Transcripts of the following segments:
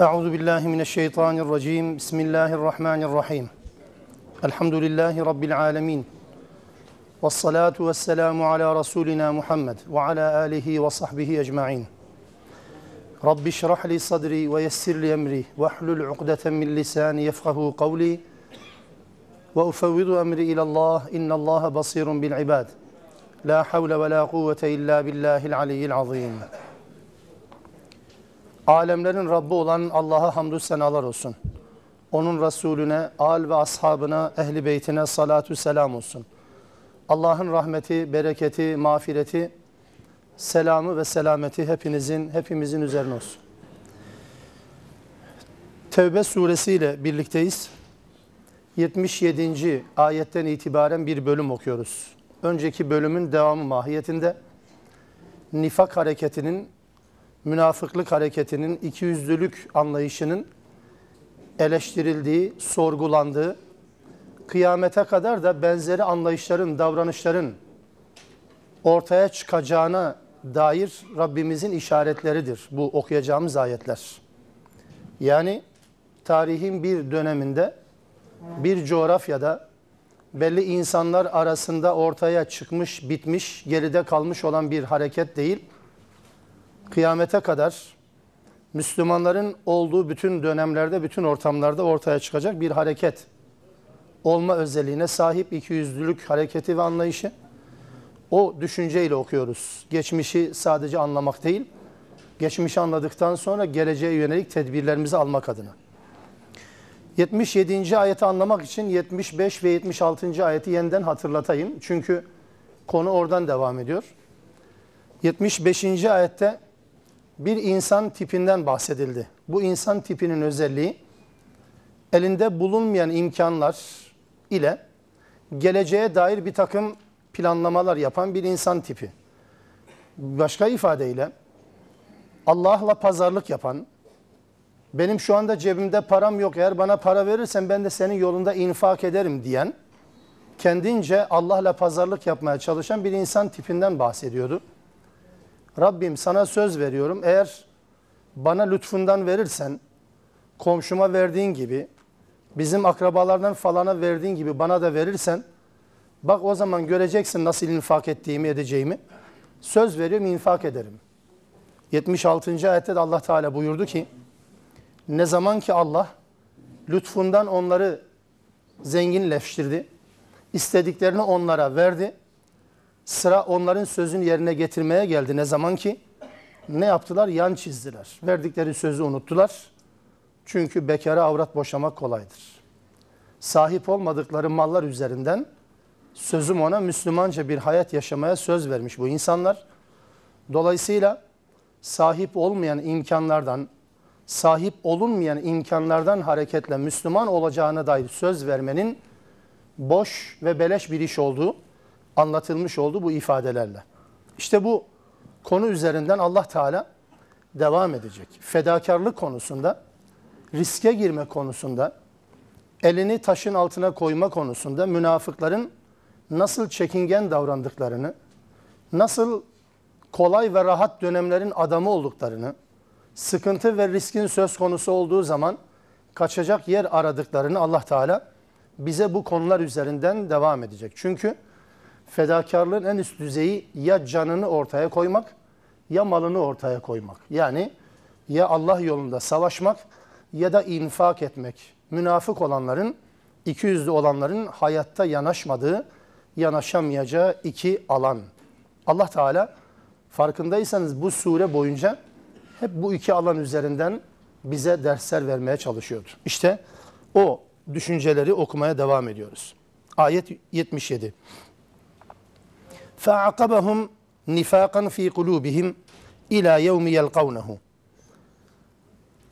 أعوذ بالله من الشيطان الرجيم بسم الله الرحمن الرحيم الحمد لله رب العالمين والصلاة والسلام على رسولنا محمد وعلى آله وصحبه أجمعين رب اشرح لي صدري ويسر لي أمري واحلل عقدة من لساني يفقه قولي وأفوض أمري إلى الله إن الله بصير بالعباد لا حول ولا قوة إلا بالله العلي العظيم Alemlerin Rabbi olan Allah'a hamdü senalar olsun. Onun Resulüne, al ve ashabına, ehli beytine salatü selam olsun. Allah'ın rahmeti, bereketi, mağfireti, selamı ve selameti hepinizin, hepimizin üzerine olsun. Tevbe suresiyle birlikteyiz. 77. ayetten itibaren bir bölüm okuyoruz. Önceki bölümün devamı mahiyetinde nifak hareketinin münafıklık hareketinin, ikiyüzlülük anlayışının eleştirildiği, sorgulandığı, kıyamete kadar da benzeri anlayışların, davranışların ortaya çıkacağına dair Rabbimizin işaretleridir bu okuyacağımız ayetler. Yani tarihin bir döneminde, bir coğrafyada belli insanlar arasında ortaya çıkmış, bitmiş, geride kalmış olan bir hareket değil, kıyamete kadar Müslümanların olduğu bütün dönemlerde, bütün ortamlarda ortaya çıkacak bir hareket olma özelliğine sahip ikiyüzlülük hareketi ve anlayışı. O düşünceyle okuyoruz. Geçmişi sadece anlamak değil, geçmişi anladıktan sonra geleceğe yönelik tedbirlerimizi almak adına. 77. ayeti anlamak için 75 ve 76. ayeti yeniden hatırlatayım. Çünkü konu oradan devam ediyor. 75. ayette bir insan tipinden bahsedildi. Bu insan tipinin özelliği elinde bulunmayan imkanlar ile geleceğe dair bir takım planlamalar yapan bir insan tipi. Başka ifadeyle Allah'la pazarlık yapan, benim şu anda cebimde param yok eğer bana para verirsen ben de senin yolunda infak ederim diyen, kendince Allah'la pazarlık yapmaya çalışan bir insan tipinden bahsediyordu. Rabbim sana söz veriyorum eğer bana lütfundan verirsen komşuma verdiğin gibi bizim akrabalardan falana verdiğin gibi bana da verirsen bak o zaman göreceksin nasıl infak ettiğimi edeceğimi. Söz veriyorum infak ederim. 76. ayette de Allah Teala buyurdu ki ne zaman ki Allah lütfundan onları zenginleştirdi. istediklerini onlara verdi. Sıra onların sözünü yerine getirmeye geldi. Ne zaman ki ne yaptılar? Yan çizdiler. Verdikleri sözü unuttular. Çünkü bekara avrat boşamak kolaydır. Sahip olmadıkları mallar üzerinden sözüm ona Müslümanca bir hayat yaşamaya söz vermiş bu insanlar. Dolayısıyla sahip olmayan imkanlardan, sahip olunmayan imkanlardan hareketle Müslüman olacağına dair söz vermenin boş ve beleş bir iş olduğu anlatılmış oldu bu ifadelerle. İşte bu konu üzerinden Allah Teala devam edecek. Fedakarlık konusunda, riske girme konusunda, elini taşın altına koyma konusunda münafıkların nasıl çekingen davrandıklarını, nasıl kolay ve rahat dönemlerin adamı olduklarını, sıkıntı ve riskin söz konusu olduğu zaman kaçacak yer aradıklarını Allah Teala bize bu konular üzerinden devam edecek. Çünkü fedakarlığın en üst düzeyi ya canını ortaya koymak ya malını ortaya koymak. Yani ya Allah yolunda savaşmak ya da infak etmek. Münafık olanların, iki yüzlü olanların hayatta yanaşmadığı, yanaşamayacağı iki alan. Allah Teala farkındaysanız bu sure boyunca hep bu iki alan üzerinden bize dersler vermeye çalışıyordu. İşte o düşünceleri okumaya devam ediyoruz. Ayet 77. فَعَقَبَهُمْ nifakan fi kulubihim ila yevmi yelkavnehu.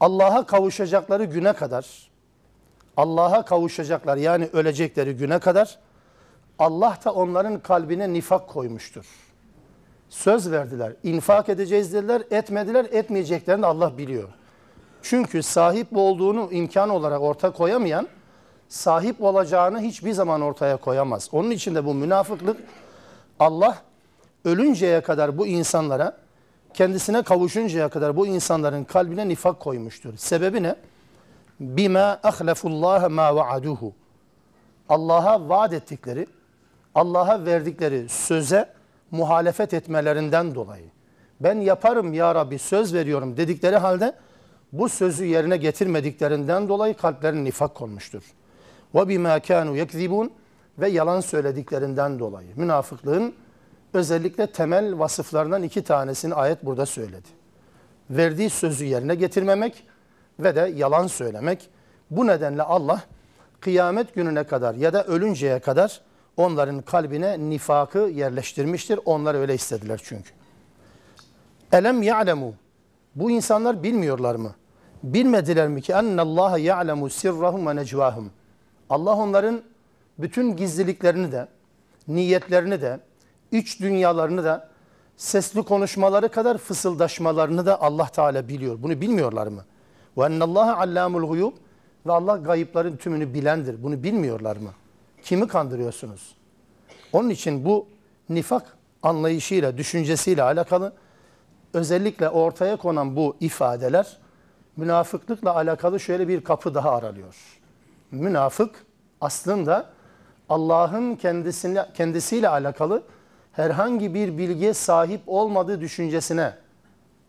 Allah'a kavuşacakları güne kadar, Allah'a kavuşacaklar yani ölecekleri güne kadar Allah da onların kalbine nifak koymuştur. Söz verdiler, infak edeceğiz dediler, etmediler, etmeyeceklerini Allah biliyor. Çünkü sahip olduğunu imkan olarak orta koyamayan, sahip olacağını hiçbir zaman ortaya koyamaz. Onun için de bu münafıklık Allah ölünceye kadar bu insanlara, kendisine kavuşuncaya kadar bu insanların kalbine nifak koymuştur. Sebebi ne? Bima ahlafullah ma vaaduhu. Allah'a vaat ettikleri, Allah'a verdikleri söze muhalefet etmelerinden dolayı. Ben yaparım ya Rabbi söz veriyorum dedikleri halde bu sözü yerine getirmediklerinden dolayı kalplerine nifak konmuştur. Ve bima kanu yekzibun ve yalan söylediklerinden dolayı. Münafıklığın özellikle temel vasıflarından iki tanesini ayet burada söyledi. Verdiği sözü yerine getirmemek ve de yalan söylemek. Bu nedenle Allah kıyamet gününe kadar ya da ölünceye kadar onların kalbine nifakı yerleştirmiştir. Onlar öyle istediler çünkü. Elem ya'lemu. Bu insanlar bilmiyorlar mı? Bilmediler mi ki ennallaha ya'lemu sirrahum ve necvahum. Allah onların bütün gizliliklerini de, niyetlerini de, iç dünyalarını da, sesli konuşmaları kadar fısıldaşmalarını da Allah Teala biliyor. Bunu bilmiyorlar mı? Ve ennallâhe allâmul huyub ve Allah gayıpların tümünü bilendir. Bunu bilmiyorlar mı? Kimi kandırıyorsunuz? Onun için bu nifak anlayışıyla, düşüncesiyle alakalı özellikle ortaya konan bu ifadeler münafıklıkla alakalı şöyle bir kapı daha aralıyor. Münafık aslında Allah'ın kendisine, kendisiyle alakalı herhangi bir bilgiye sahip olmadığı düşüncesine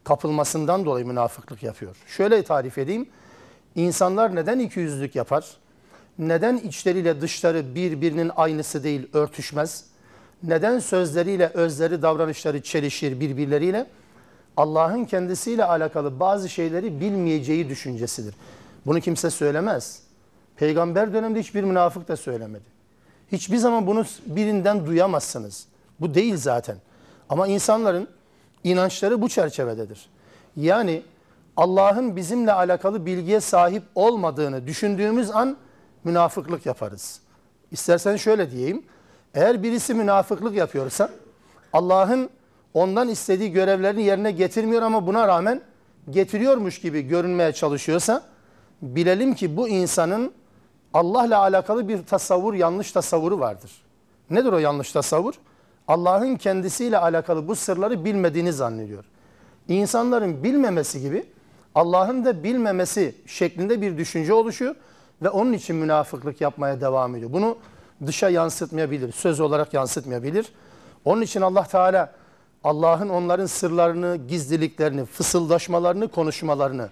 kapılmasından dolayı münafıklık yapıyor. Şöyle tarif edeyim. İnsanlar neden ikiyüzlülük yapar? Neden içleriyle dışları birbirinin aynısı değil örtüşmez? Neden sözleriyle özleri davranışları çelişir birbirleriyle? Allah'ın kendisiyle alakalı bazı şeyleri bilmeyeceği düşüncesidir. Bunu kimse söylemez. Peygamber döneminde hiçbir münafık da söylemedi. Hiçbir zaman bunu birinden duyamazsınız. Bu değil zaten. Ama insanların inançları bu çerçevededir. Yani Allah'ın bizimle alakalı bilgiye sahip olmadığını düşündüğümüz an münafıklık yaparız. İstersen şöyle diyeyim. Eğer birisi münafıklık yapıyorsa Allah'ın ondan istediği görevlerini yerine getirmiyor ama buna rağmen getiriyormuş gibi görünmeye çalışıyorsa bilelim ki bu insanın Allah'la alakalı bir tasavvur, yanlış tasavvuru vardır. Nedir o yanlış tasavvur? Allah'ın kendisiyle alakalı bu sırları bilmediğini zannediyor. İnsanların bilmemesi gibi Allah'ın da bilmemesi şeklinde bir düşünce oluşuyor ve onun için münafıklık yapmaya devam ediyor. Bunu dışa yansıtmayabilir, söz olarak yansıtmayabilir. Onun için Allah Teala Allah'ın onların sırlarını, gizliliklerini, fısıldaşmalarını, konuşmalarını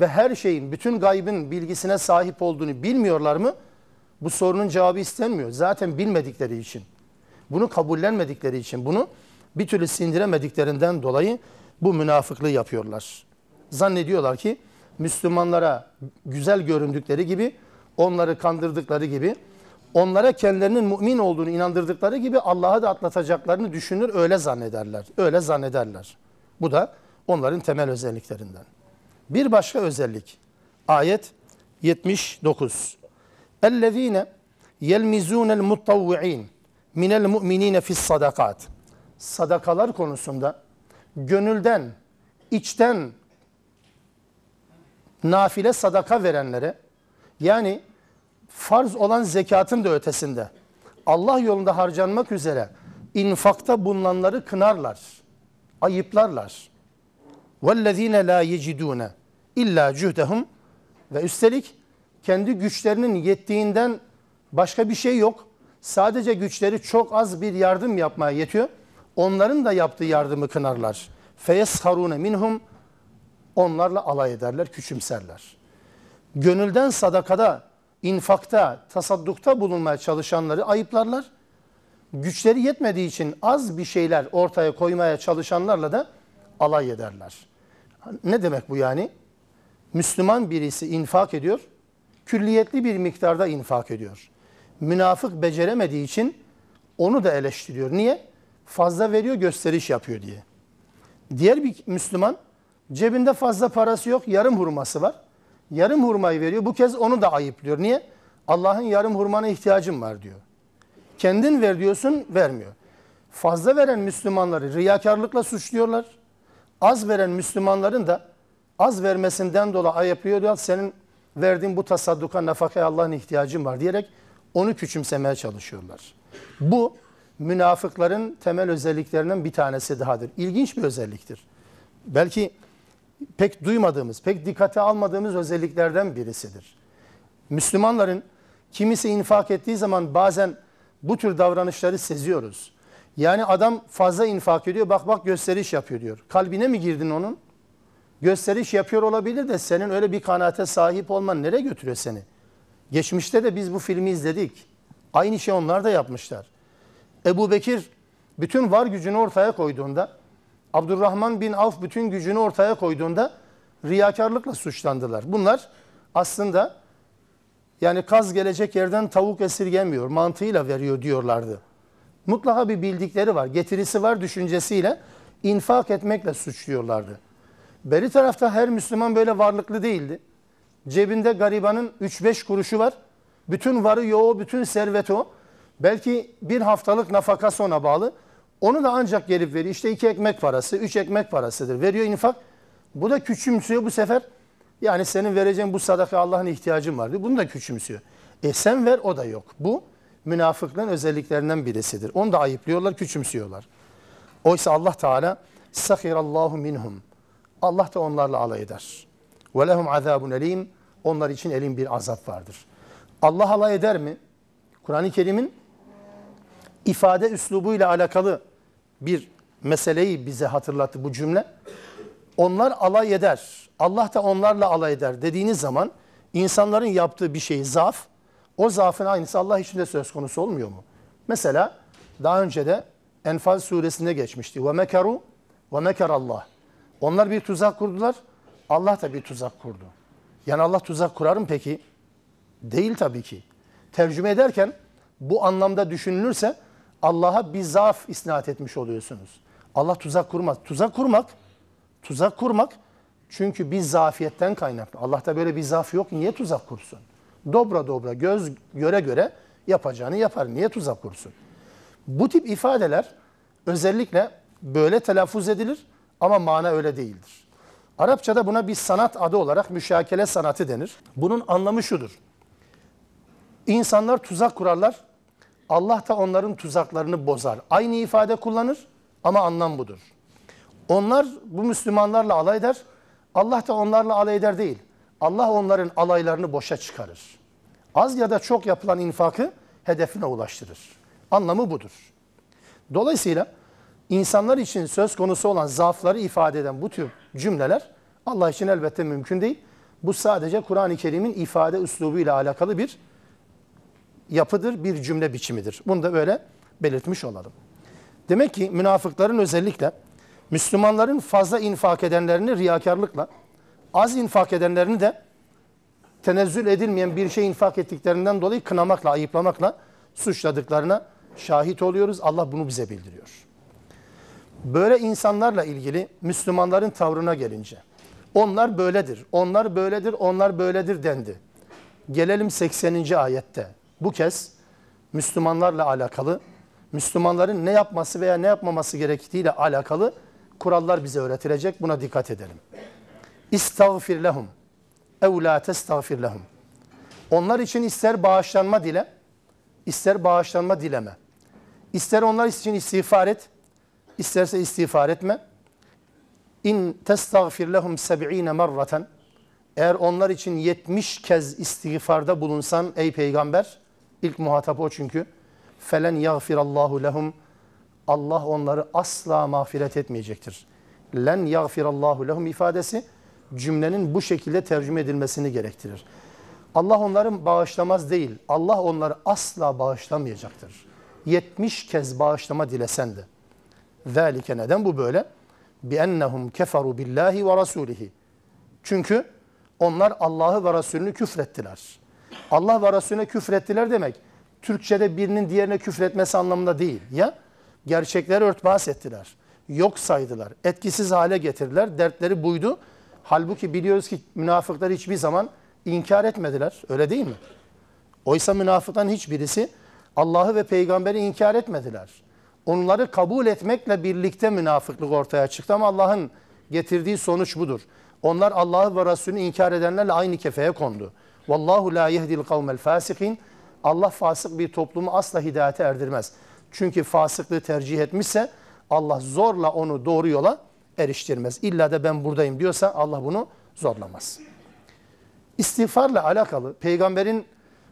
ve her şeyin, bütün gaybın bilgisine sahip olduğunu bilmiyorlar mı? Bu sorunun cevabı istenmiyor. Zaten bilmedikleri için. Bunu kabullenmedikleri için, bunu bir türlü sindiremediklerinden dolayı bu münafıklığı yapıyorlar. Zannediyorlar ki Müslümanlara güzel göründükleri gibi, onları kandırdıkları gibi, onlara kendilerinin mümin olduğunu inandırdıkları gibi Allah'a da atlatacaklarını düşünür, öyle zannederler. Öyle zannederler. Bu da onların temel özelliklerinden. Bir başka özellik. Ayet 79. اَلَّذ۪ينَ يَلْمِزُونَ الْمُطَّوِّعِينَ مِنَ الْمُؤْمِن۪ينَ فِي الصَّدَقَاتِ Sadakalar konusunda gönülden, içten nafile sadaka verenlere yani farz olan zekatın da ötesinde Allah yolunda harcanmak üzere infakta bulunanları kınarlar, ayıplarlar. وَالَّذ۪ينَ لَا يَجِدُونَ illa cühdehum ve üstelik kendi güçlerinin yettiğinden başka bir şey yok. Sadece güçleri çok az bir yardım yapmaya yetiyor. Onların da yaptığı yardımı kınarlar. Feyesharune minhum onlarla alay ederler, küçümserler. Gönülden sadakada, infakta, tasaddukta bulunmaya çalışanları ayıplarlar. Güçleri yetmediği için az bir şeyler ortaya koymaya çalışanlarla da alay ederler. Ne demek bu yani? Müslüman birisi infak ediyor, külliyetli bir miktarda infak ediyor. Münafık beceremediği için onu da eleştiriyor. Niye? Fazla veriyor, gösteriş yapıyor diye. Diğer bir Müslüman cebinde fazla parası yok, yarım hurması var. Yarım hurmayı veriyor. Bu kez onu da ayıplıyor. Niye? Allah'ın yarım hurmana ihtiyacım var diyor. Kendin ver diyorsun, vermiyor. Fazla veren Müslümanları riyakarlıkla suçluyorlar az veren Müslümanların da az vermesinden dolayı yapıyor ya senin verdiğin bu tasadduka nafakaya Allah'ın ihtiyacın var diyerek onu küçümsemeye çalışıyorlar. Bu münafıkların temel özelliklerinden bir tanesi dahadır. İlginç bir özelliktir. Belki pek duymadığımız, pek dikkate almadığımız özelliklerden birisidir. Müslümanların kimisi infak ettiği zaman bazen bu tür davranışları seziyoruz. Yani adam fazla infak ediyor. Bak bak gösteriş yapıyor diyor. Kalbine mi girdin onun? Gösteriş yapıyor olabilir de senin öyle bir kanaate sahip olman nereye götürüyor seni? Geçmişte de biz bu filmi izledik. Aynı şey onlar da yapmışlar. Ebu Bekir bütün var gücünü ortaya koyduğunda, Abdurrahman bin Avf bütün gücünü ortaya koyduğunda riyakarlıkla suçlandılar. Bunlar aslında yani kaz gelecek yerden tavuk esirgemiyor mantığıyla veriyor diyorlardı mutlaka bir bildikleri var, getirisi var düşüncesiyle infak etmekle suçluyorlardı. Beri tarafta her Müslüman böyle varlıklı değildi. Cebinde garibanın 3-5 kuruşu var. Bütün varı yoğu, bütün serveti o. Belki bir haftalık nafaka sona bağlı. Onu da ancak gelip veriyor. İşte iki ekmek parası, üç ekmek parasıdır. Veriyor infak. Bu da küçümsüyor bu sefer. Yani senin vereceğin bu sadaka Allah'ın ihtiyacın var diyor. Bunu da küçümsüyor. E sen ver o da yok. Bu münafıklığın özelliklerinden birisidir. Onu da ayıplıyorlar, küçümsüyorlar. Oysa Allah Teala sahirallahu minhum. Allah da onlarla alay eder. Ve lehum azabun elim. Onlar için elin bir azap vardır. Allah alay eder mi? Kur'an-ı Kerim'in ifade üslubuyla alakalı bir meseleyi bize hatırlattı bu cümle. Onlar alay eder. Allah da onlarla alay eder dediğiniz zaman insanların yaptığı bir şey zaf. O zaafın aynısı Allah için de söz konusu olmuyor mu? Mesela daha önce de Enfal suresinde geçmişti. Ve mekaru ve mekar Allah. Onlar bir tuzak kurdular. Allah da bir tuzak kurdu. Yani Allah tuzak kurar mı peki? Değil tabii ki. Tercüme ederken bu anlamda düşünülürse Allah'a bir zaaf isnat etmiş oluyorsunuz. Allah tuzak kurmaz. Tuzak kurmak, tuzak kurmak çünkü bir zafiyetten kaynaklı. Allah'ta böyle bir zaaf yok. Niye tuzak kursun? dobra dobra göz göre göre yapacağını yapar. Niye tuzak kursun? Bu tip ifadeler özellikle böyle telaffuz edilir ama mana öyle değildir. Arapçada buna bir sanat adı olarak müşakele sanatı denir. Bunun anlamı şudur. İnsanlar tuzak kurarlar. Allah da onların tuzaklarını bozar. Aynı ifade kullanır ama anlam budur. Onlar bu Müslümanlarla alay eder. Allah da onlarla alay eder değil. Allah onların alaylarını boşa çıkarır. Az ya da çok yapılan infakı hedefine ulaştırır. Anlamı budur. Dolayısıyla insanlar için söz konusu olan zaafları ifade eden bu tür cümleler Allah için elbette mümkün değil. Bu sadece Kur'an-ı Kerim'in ifade ile alakalı bir yapıdır, bir cümle biçimidir. Bunu da öyle belirtmiş olalım. Demek ki münafıkların özellikle Müslümanların fazla infak edenlerini riyakarlıkla, az infak edenlerini de tenezzül edilmeyen bir şey infak ettiklerinden dolayı kınamakla, ayıplamakla suçladıklarına şahit oluyoruz. Allah bunu bize bildiriyor. Böyle insanlarla ilgili Müslümanların tavrına gelince onlar böyledir, onlar böyledir, onlar böyledir dendi. Gelelim 80. ayette. Bu kez Müslümanlarla alakalı, Müslümanların ne yapması veya ne yapmaması gerektiğiyle alakalı kurallar bize öğretilecek. Buna dikkat edelim. İstağfir lehum ev la testağfir lehum. Onlar için ister bağışlanma dile, ister bağışlanma dileme. İster onlar için istiğfar et, isterse istiğfar etme. İn testağfir lehum seb'ine marraten. Eğer onlar için 70 kez istiğfarda bulunsan ey peygamber, ilk muhatap o çünkü. Felen yagfirallahu lehum. Allah onları asla mağfiret etmeyecektir. Len yagfirallahu lehum ifadesi cümlenin bu şekilde tercüme edilmesini gerektirir. Allah onları bağışlamaz değil. Allah onları asla bağışlamayacaktır. 70 kez bağışlama dilesen de. Zalike neden bu böyle? Bi Biennehum keferu billahi ve rasulihi. Çünkü onlar Allah'ı ve Resulünü küfrettiler. Allah ve Resulüne küfrettiler demek Türkçede birinin diğerine küfretmesi anlamında değil. Ya gerçekleri örtbas ettiler. Yok saydılar. Etkisiz hale getirdiler. Dertleri buydu Halbuki biliyoruz ki münafıklar hiçbir zaman inkar etmediler. Öyle değil mi? Oysa münafıktan hiçbirisi Allah'ı ve peygamberi inkar etmediler. Onları kabul etmekle birlikte münafıklık ortaya çıktı ama Allah'ın getirdiği sonuç budur. Onlar Allah'ı ve Resulü'nü inkar edenlerle aynı kefeye kondu. Vallahu la yehdil kavmel fasikin. Allah fasık bir toplumu asla hidayete erdirmez. Çünkü fasıklığı tercih etmişse Allah zorla onu doğru yola eriştirmez. İlla da ben buradayım diyorsa Allah bunu zorlamaz. İstiğfarla alakalı peygamberin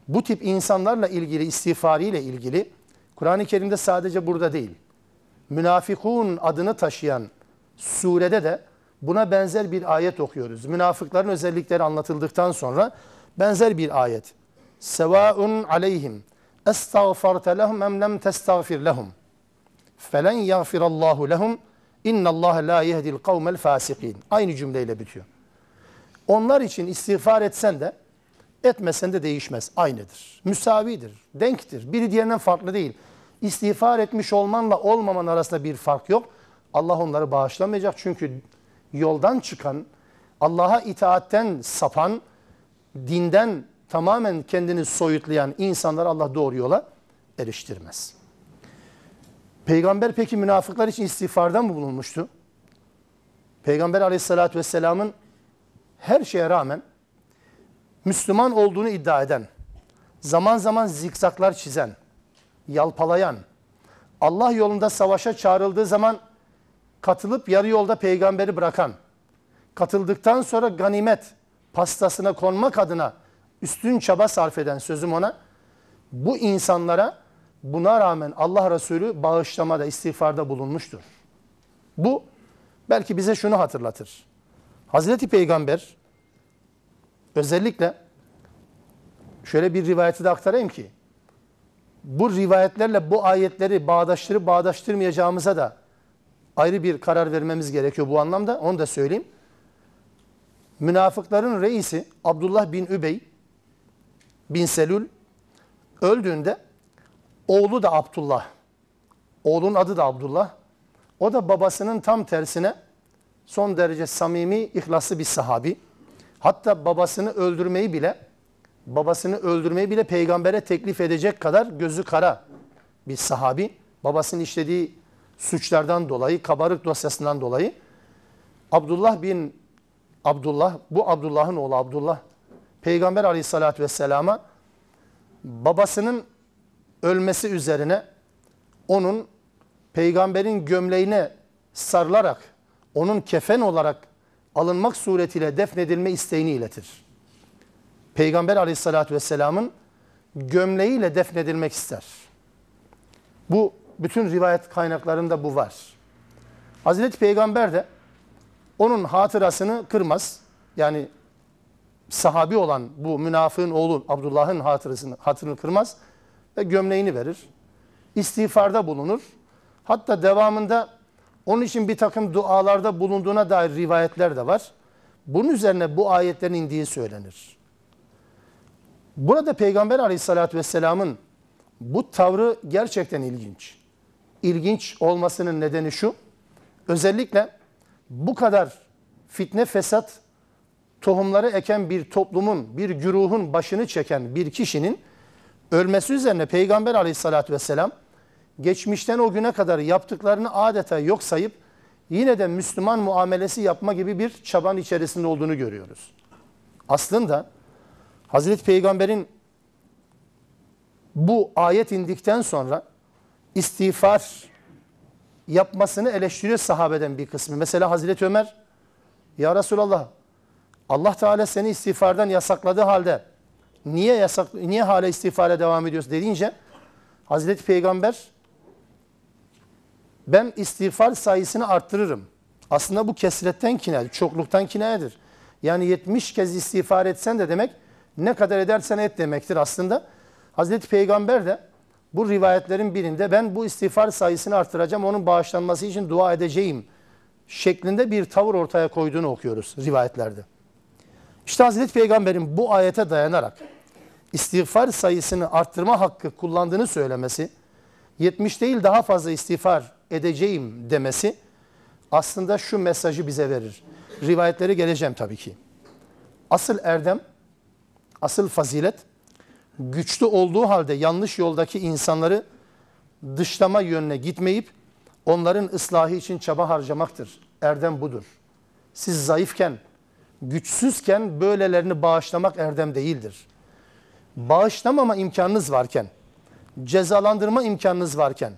bu tip insanlarla ilgili istiğfariyle ilgili Kur'an-ı Kerim'de sadece burada değil. Münafikun adını taşıyan surede de buna benzer bir ayet okuyoruz. Münafıkların özellikleri anlatıldıktan sonra benzer bir ayet. Sevaun aleyhim estağfarte lehum em lem testağfir lehum felen yağfirallahu lehum İnna Allah la yehdil kavmel fasikin. Aynı cümleyle bitiyor. Onlar için istiğfar etsen de etmesen de değişmez. Aynıdır. Müsavidir. Denktir. Biri diğerinden farklı değil. İstiğfar etmiş olmanla olmaman arasında bir fark yok. Allah onları bağışlamayacak. Çünkü yoldan çıkan, Allah'a itaatten sapan, dinden tamamen kendini soyutlayan insanlar Allah doğru yola eriştirmez. Peygamber peki münafıklar için istiğfarda mı bulunmuştu? Peygamber aleyhissalatü vesselamın her şeye rağmen Müslüman olduğunu iddia eden, zaman zaman zikzaklar çizen, yalpalayan, Allah yolunda savaşa çağrıldığı zaman katılıp yarı yolda peygamberi bırakan, katıldıktan sonra ganimet pastasına konmak adına üstün çaba sarf eden sözüm ona, bu insanlara Buna rağmen Allah Resulü bağışlamada, istiğfarda bulunmuştur. Bu belki bize şunu hatırlatır. Hazreti Peygamber özellikle şöyle bir rivayeti de aktarayım ki bu rivayetlerle bu ayetleri bağdaştırıp bağdaştırmayacağımıza da ayrı bir karar vermemiz gerekiyor bu anlamda. Onu da söyleyeyim. Münafıkların reisi Abdullah bin Übey bin Selül öldüğünde Oğlu da Abdullah. Oğlun adı da Abdullah. O da babasının tam tersine son derece samimi, ihlaslı bir sahabi. Hatta babasını öldürmeyi bile babasını öldürmeyi bile peygambere teklif edecek kadar gözü kara bir sahabi. Babasının işlediği suçlardan dolayı, kabarık dosyasından dolayı Abdullah bin Abdullah, bu Abdullah'ın oğlu Abdullah, Peygamber aleyhissalatü vesselama babasının ölmesi üzerine onun peygamberin gömleğine sarılarak onun kefen olarak alınmak suretiyle defnedilme isteğini iletir. Peygamber aleyhissalatü vesselamın gömleğiyle defnedilmek ister. Bu bütün rivayet kaynaklarında bu var. Hazreti Peygamber de onun hatırasını kırmaz. Yani sahabi olan bu münafığın oğlu Abdullah'ın hatırasını hatırını kırmaz ve gömleğini verir. İstiğfarda bulunur. Hatta devamında onun için bir takım dualarda bulunduğuna dair rivayetler de var. Bunun üzerine bu ayetlerin indiği söylenir. Burada Peygamber aleyhissalatü vesselamın bu tavrı gerçekten ilginç. İlginç olmasının nedeni şu. Özellikle bu kadar fitne fesat tohumları eken bir toplumun, bir güruhun başını çeken bir kişinin Ölmesi üzerine Peygamber aleyhissalatü vesselam geçmişten o güne kadar yaptıklarını adeta yok sayıp yine de Müslüman muamelesi yapma gibi bir çaban içerisinde olduğunu görüyoruz. Aslında Hazreti Peygamber'in bu ayet indikten sonra istiğfar yapmasını eleştiriyor sahabeden bir kısmı. Mesela Hazreti Ömer, Ya Resulallah, Allah Teala seni istiğfardan yasakladığı halde Niye yasak niye hala istiğfara devam ediyoruz dediğince Hazreti Peygamber ben istiğfar sayısını arttırırım. Aslında bu kesretten kinayedir, çokluktan kinayedir. Yani 70 kez istiğfar etsen de demek ne kadar edersen et demektir aslında. Hazreti Peygamber de bu rivayetlerin birinde ben bu istiğfar sayısını artıracağım, onun bağışlanması için dua edeceğim şeklinde bir tavır ortaya koyduğunu okuyoruz rivayetlerde. İşte Hazreti Peygamber'in bu ayete dayanarak istiğfar sayısını arttırma hakkı kullandığını söylemesi, 70 değil daha fazla istiğfar edeceğim demesi aslında şu mesajı bize verir. Rivayetlere geleceğim tabii ki. Asıl erdem, asıl fazilet güçlü olduğu halde yanlış yoldaki insanları dışlama yönüne gitmeyip onların ıslahı için çaba harcamaktır. Erdem budur. Siz zayıfken, güçsüzken böylelerini bağışlamak erdem değildir bağışlamama imkanınız varken, cezalandırma imkanınız varken,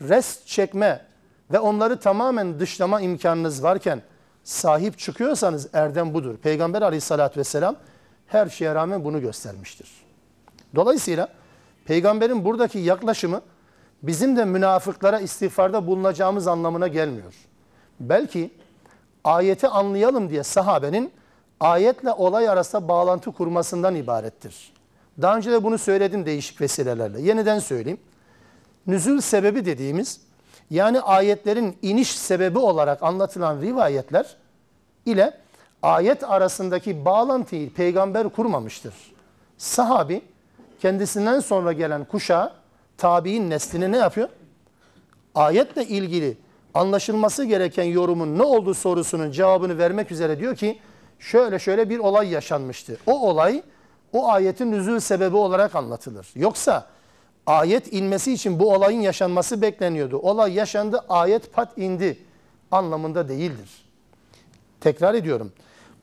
rest çekme ve onları tamamen dışlama imkanınız varken sahip çıkıyorsanız erdem budur. Peygamber aleyhissalatü vesselam her şeye rağmen bunu göstermiştir. Dolayısıyla peygamberin buradaki yaklaşımı bizim de münafıklara istiğfarda bulunacağımız anlamına gelmiyor. Belki ayeti anlayalım diye sahabenin ayetle olay arasında bağlantı kurmasından ibarettir. Daha önce de bunu söyledim değişik vesilelerle. Yeniden söyleyeyim. Nüzül sebebi dediğimiz yani ayetlerin iniş sebebi olarak anlatılan rivayetler ile ayet arasındaki bağlantıyı peygamber kurmamıştır. Sahabi kendisinden sonra gelen kuşa tabi'in neslini ne yapıyor? Ayetle ilgili anlaşılması gereken yorumun ne olduğu sorusunun cevabını vermek üzere diyor ki şöyle şöyle bir olay yaşanmıştı. O olay o ayetin nüzul sebebi olarak anlatılır. Yoksa ayet inmesi için bu olayın yaşanması bekleniyordu. Olay yaşandı, ayet pat indi anlamında değildir. Tekrar ediyorum.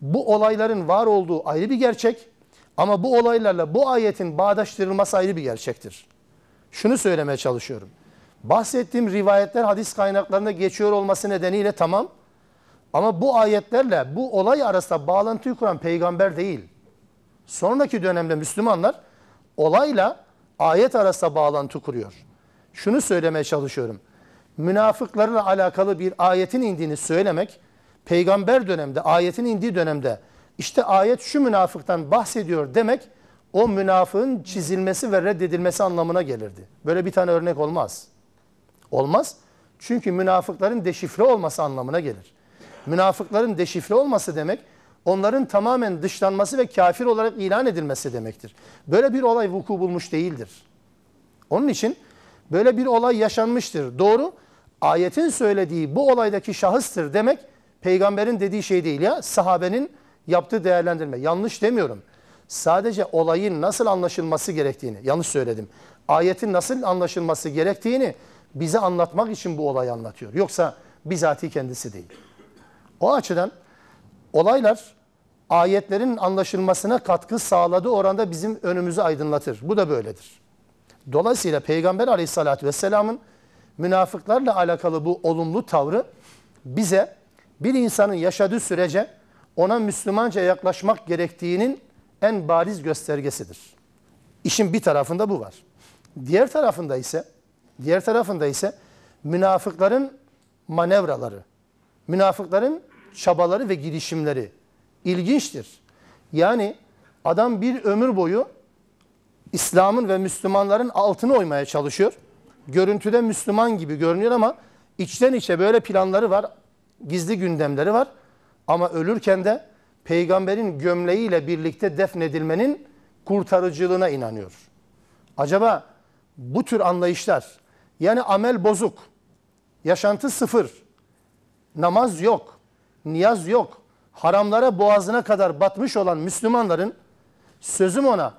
Bu olayların var olduğu ayrı bir gerçek ama bu olaylarla bu ayetin bağdaştırılması ayrı bir gerçektir. Şunu söylemeye çalışıyorum. Bahsettiğim rivayetler hadis kaynaklarında geçiyor olması nedeniyle tamam. Ama bu ayetlerle bu olay arasında bağlantıyı kuran peygamber değil. Sonraki dönemde Müslümanlar olayla ayet arasında bağlantı kuruyor. Şunu söylemeye çalışıyorum. Münafıklarla alakalı bir ayetin indiğini söylemek, peygamber dönemde, ayetin indiği dönemde işte ayet şu münafıktan bahsediyor demek o münafığın çizilmesi ve reddedilmesi anlamına gelirdi. Böyle bir tane örnek olmaz. Olmaz. Çünkü münafıkların deşifre olması anlamına gelir. Münafıkların deşifre olması demek onların tamamen dışlanması ve kafir olarak ilan edilmesi demektir. Böyle bir olay vuku bulmuş değildir. Onun için böyle bir olay yaşanmıştır. Doğru, ayetin söylediği bu olaydaki şahıstır demek peygamberin dediği şey değil ya, sahabenin yaptığı değerlendirme. Yanlış demiyorum. Sadece olayın nasıl anlaşılması gerektiğini, yanlış söyledim. Ayetin nasıl anlaşılması gerektiğini bize anlatmak için bu olayı anlatıyor. Yoksa bizatihi kendisi değil. O açıdan olaylar ayetlerin anlaşılmasına katkı sağladığı oranda bizim önümüzü aydınlatır. Bu da böyledir. Dolayısıyla Peygamber aleyhissalatü vesselamın münafıklarla alakalı bu olumlu tavrı bize bir insanın yaşadığı sürece ona Müslümanca yaklaşmak gerektiğinin en bariz göstergesidir. İşin bir tarafında bu var. Diğer tarafında ise diğer tarafında ise münafıkların manevraları, münafıkların çabaları ve girişimleri ilginçtir. Yani adam bir ömür boyu İslam'ın ve Müslümanların altını oymaya çalışıyor. Görüntüde Müslüman gibi görünüyor ama içten içe böyle planları var. Gizli gündemleri var. Ama ölürken de peygamberin gömleğiyle birlikte defnedilmenin kurtarıcılığına inanıyor. Acaba bu tür anlayışlar yani amel bozuk, yaşantı sıfır, namaz yok, niyaz yok. Haramlara boğazına kadar batmış olan Müslümanların sözüm ona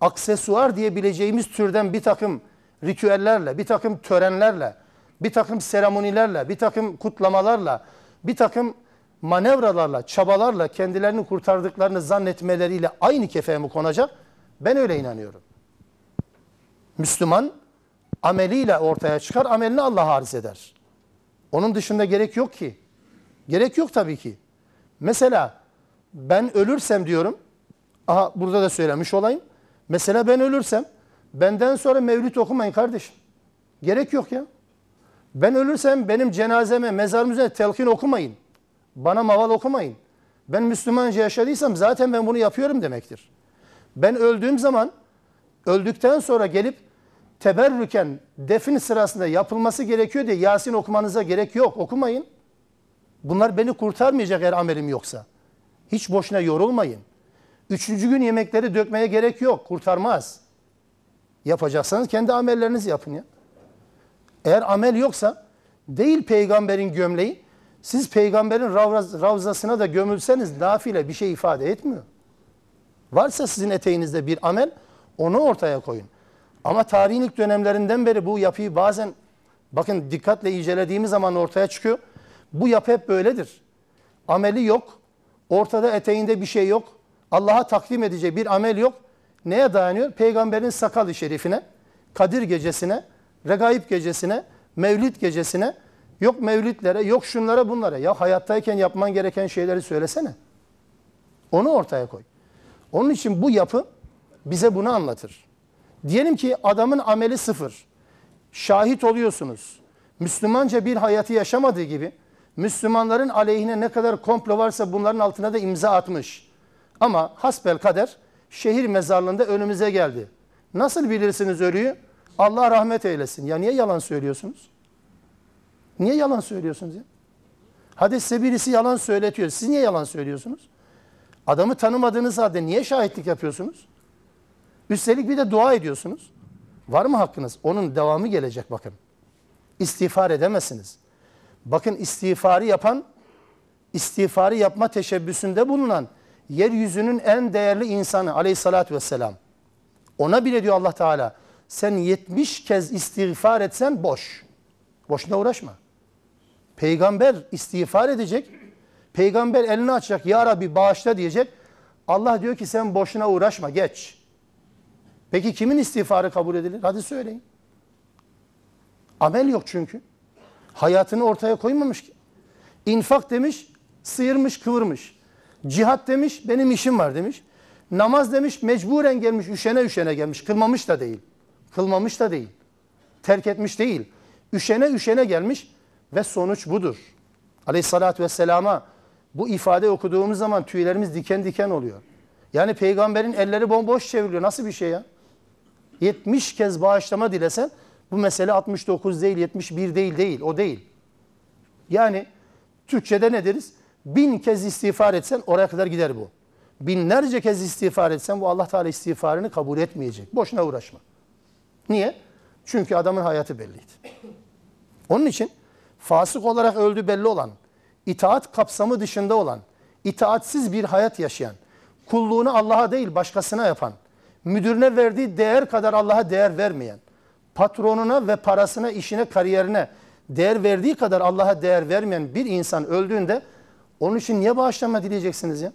aksesuar diyebileceğimiz türden bir takım ritüellerle, bir takım törenlerle, bir takım seremonilerle, bir takım kutlamalarla, bir takım manevralarla, çabalarla kendilerini kurtardıklarını zannetmeleriyle aynı kefeye mi konacak? Ben öyle inanıyorum. Müslüman ameliyle ortaya çıkar, amelini Allah hariz eder. Onun dışında gerek yok ki. Gerek yok tabii ki. Mesela ben ölürsem diyorum. Aha burada da söylemiş olayım. Mesela ben ölürsem benden sonra mevlüt okumayın kardeşim. Gerek yok ya. Ben ölürsem benim cenazeme, mezarım üzerine telkin okumayın. Bana maval okumayın. Ben Müslümanca yaşadıysam zaten ben bunu yapıyorum demektir. Ben öldüğüm zaman öldükten sonra gelip teberrüken defin sırasında yapılması gerekiyor diye Yasin okumanıza gerek yok. Okumayın. Bunlar beni kurtarmayacak eğer amelim yoksa. Hiç boşuna yorulmayın. Üçüncü gün yemekleri dökmeye gerek yok. Kurtarmaz. Yapacaksanız kendi amellerinizi yapın ya. Eğer amel yoksa değil peygamberin gömleği. Siz peygamberin ravraz, ravzasına da gömülseniz nafile bir şey ifade etmiyor. Varsa sizin eteğinizde bir amel onu ortaya koyun. Ama tarihin ilk dönemlerinden beri bu yapıyı bazen bakın dikkatle incelediğimiz zaman ortaya çıkıyor. Bu yapı hep böyledir. Ameli yok. Ortada eteğinde bir şey yok. Allah'a takdim edeceği bir amel yok. Neye dayanıyor? Peygamberin sakalı şerifine, Kadir gecesine, Regaib gecesine, Mevlid gecesine, yok mevlidlere, yok şunlara bunlara. Ya hayattayken yapman gereken şeyleri söylesene. Onu ortaya koy. Onun için bu yapı bize bunu anlatır. Diyelim ki adamın ameli sıfır. Şahit oluyorsunuz. Müslümanca bir hayatı yaşamadığı gibi Müslümanların aleyhine ne kadar komplo varsa bunların altına da imza atmış. Ama hasbel kader şehir mezarlığında önümüze geldi. Nasıl bilirsiniz ölüyü? Allah rahmet eylesin. Ya niye yalan söylüyorsunuz? Niye yalan söylüyorsunuz ya? Hadi size birisi yalan söyletiyor. Siz niye yalan söylüyorsunuz? Adamı tanımadığınız halde niye şahitlik yapıyorsunuz? Üstelik bir de dua ediyorsunuz. Var mı hakkınız? Onun devamı gelecek bakın. İstiğfar edemezsiniz. Bakın istiğfarı yapan, istiğfarı yapma teşebbüsünde bulunan yeryüzünün en değerli insanı aleyhissalatü vesselam. Ona bile diyor Allah Teala sen 70 kez istiğfar etsen boş. Boşuna uğraşma. Peygamber istiğfar edecek. Peygamber elini açacak. Ya Rabbi bağışla diyecek. Allah diyor ki sen boşuna uğraşma geç. Peki kimin istiğfarı kabul edilir? Hadi söyleyin. Amel yok çünkü. Hayatını ortaya koymamış ki. İnfak demiş, sıyırmış, kıvırmış. Cihat demiş, benim işim var demiş. Namaz demiş, mecburen gelmiş, üşene üşene gelmiş. Kılmamış da değil. Kılmamış da değil. Terk etmiş değil. Üşene üşene gelmiş ve sonuç budur. Aleyhissalatü vesselama bu ifade okuduğumuz zaman tüylerimiz diken diken oluyor. Yani peygamberin elleri bomboş çeviriyor, Nasıl bir şey ya? 70 kez bağışlama dilesen bu mesele 69 değil, 71 değil değil. O değil. Yani Türkçe'de ne deriz? Bin kez istiğfar etsen oraya kadar gider bu. Binlerce kez istiğfar etsen bu Allah Teala istiğfarını kabul etmeyecek. Boşuna uğraşma. Niye? Çünkü adamın hayatı belliydi. Onun için fasık olarak öldü belli olan, itaat kapsamı dışında olan, itaatsiz bir hayat yaşayan, kulluğunu Allah'a değil başkasına yapan, müdürüne verdiği değer kadar Allah'a değer vermeyen, patronuna ve parasına, işine, kariyerine değer verdiği kadar Allah'a değer vermeyen bir insan öldüğünde onun için niye bağışlanma dileyeceksiniz ya?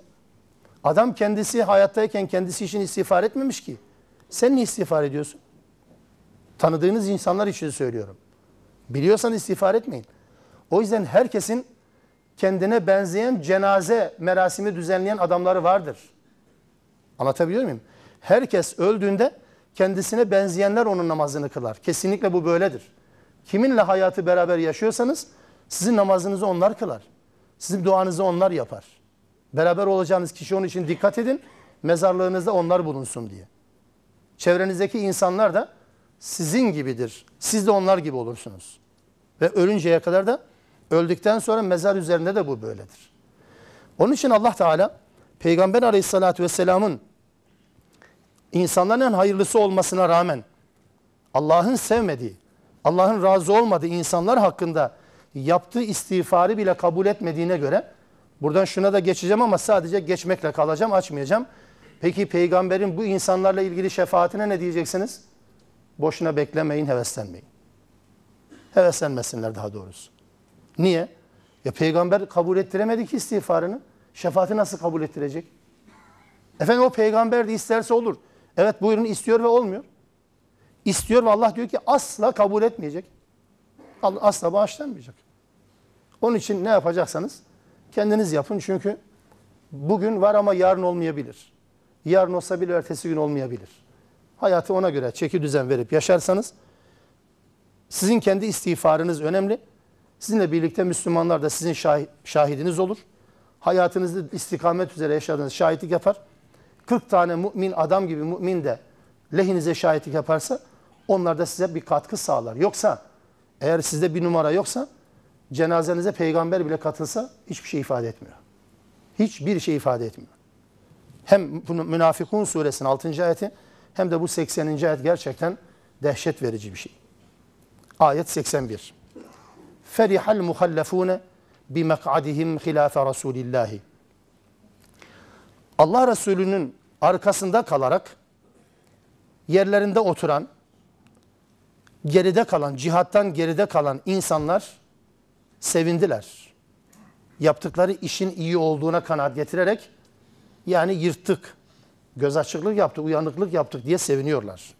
Adam kendisi hayattayken kendisi için istiğfar etmemiş ki. Sen niye istiğfar ediyorsun? Tanıdığınız insanlar için söylüyorum. Biliyorsan istiğfar etmeyin. O yüzden herkesin kendine benzeyen cenaze merasimi düzenleyen adamları vardır. Anlatabiliyor muyum? Herkes öldüğünde kendisine benzeyenler onun namazını kılar. Kesinlikle bu böyledir. Kiminle hayatı beraber yaşıyorsanız sizin namazınızı onlar kılar. Sizin duanızı onlar yapar. Beraber olacağınız kişi onun için dikkat edin. Mezarlığınızda onlar bulunsun diye. Çevrenizdeki insanlar da sizin gibidir. Siz de onlar gibi olursunuz. Ve ölünceye kadar da öldükten sonra mezar üzerinde de bu böyledir. Onun için Allah Teala Peygamber Aleyhisselatü Vesselam'ın insanların en hayırlısı olmasına rağmen Allah'ın sevmediği, Allah'ın razı olmadığı insanlar hakkında yaptığı istiğfarı bile kabul etmediğine göre buradan şuna da geçeceğim ama sadece geçmekle kalacağım, açmayacağım. Peki peygamberin bu insanlarla ilgili şefaatine ne diyeceksiniz? Boşuna beklemeyin, heveslenmeyin. Heveslenmesinler daha doğrusu. Niye? Ya peygamber kabul ettiremedi ki istiğfarını. Şefaati nasıl kabul ettirecek? Efendim o Peygamberdi de isterse olur. Evet bu ürünü istiyor ve olmuyor. İstiyor ve Allah diyor ki asla kabul etmeyecek. Asla bağışlanmayacak. Onun için ne yapacaksanız kendiniz yapın. Çünkü bugün var ama yarın olmayabilir. Yarın olsa bile ertesi gün olmayabilir. Hayatı ona göre çeki düzen verip yaşarsanız sizin kendi istiğfarınız önemli. Sizinle birlikte Müslümanlar da sizin şahidiniz olur. Hayatınızı istikamet üzere yaşadığınız şahitlik yapar. 40 tane mümin adam gibi mümin de lehinize şahitlik yaparsa onlar da size bir katkı sağlar. Yoksa eğer sizde bir numara yoksa cenazenize peygamber bile katılsa hiçbir şey ifade etmiyor. Hiçbir şey ifade etmiyor. Hem Münafıkun suresinin 6. ayeti hem de bu 80. ayet gerçekten dehşet verici bir şey. Ayet 81. Ferihal muhallafune bi mek'adihim hilafe Rasulillahi. Allah Resulü'nün arkasında kalarak yerlerinde oturan, geride kalan, cihattan geride kalan insanlar sevindiler. Yaptıkları işin iyi olduğuna kanaat getirerek yani yırttık, göz açıklık yaptık, uyanıklık yaptık diye seviniyorlar.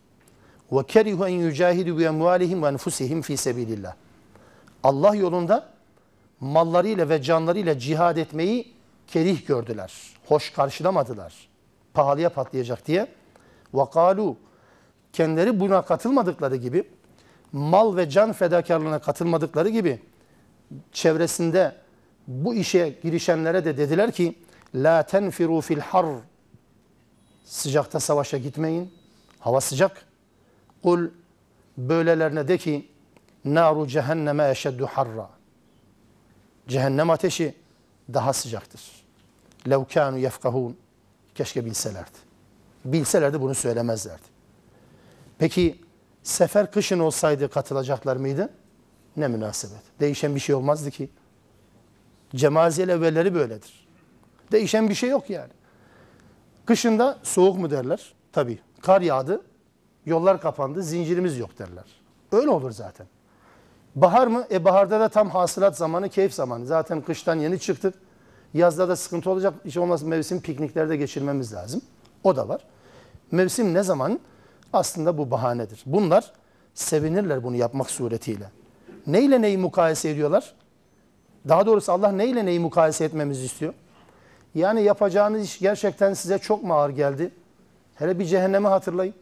وَكَرِهُ اَنْ يُجَاهِدُ بِاَمْوَالِهِمْ وَاَنْفُسِهِمْ ف۪ي سَب۪يلِ Allah yolunda mallarıyla ve canlarıyla cihad etmeyi kerih gördüler.'' hoş karşılamadılar. Pahalıya patlayacak diye. Vakalu kendileri buna katılmadıkları gibi mal ve can fedakarlığına katılmadıkları gibi çevresinde bu işe girişenlere de dediler ki la tenfiru fil har sıcakta savaşa gitmeyin. Hava sıcak. Kul böylelerine de ki naru cehenneme eşeddu harra. Cehennem ateşi daha sıcaktır levkânu yefkahûn. Keşke bilselerdi. Bilselerdi bunu söylemezlerdi. Peki sefer kışın olsaydı katılacaklar mıydı? Ne münasebet. Değişen bir şey olmazdı ki. Cemaziyel evvelleri böyledir. Değişen bir şey yok yani. Kışında soğuk mu derler? Tabii. Kar yağdı, yollar kapandı, zincirimiz yok derler. Öyle olur zaten. Bahar mı? E baharda da tam hasılat zamanı, keyif zamanı. Zaten kıştan yeni çıktık. Yazda da sıkıntı olacak. Hiç olmazsa mevsim pikniklerde geçirmemiz lazım. O da var. Mevsim ne zaman? Aslında bu bahanedir. Bunlar sevinirler bunu yapmak suretiyle. Neyle neyi mukayese ediyorlar? Daha doğrusu Allah neyle neyi mukayese etmemizi istiyor? Yani yapacağınız iş gerçekten size çok mu ağır geldi? Hele bir cehennemi hatırlayın.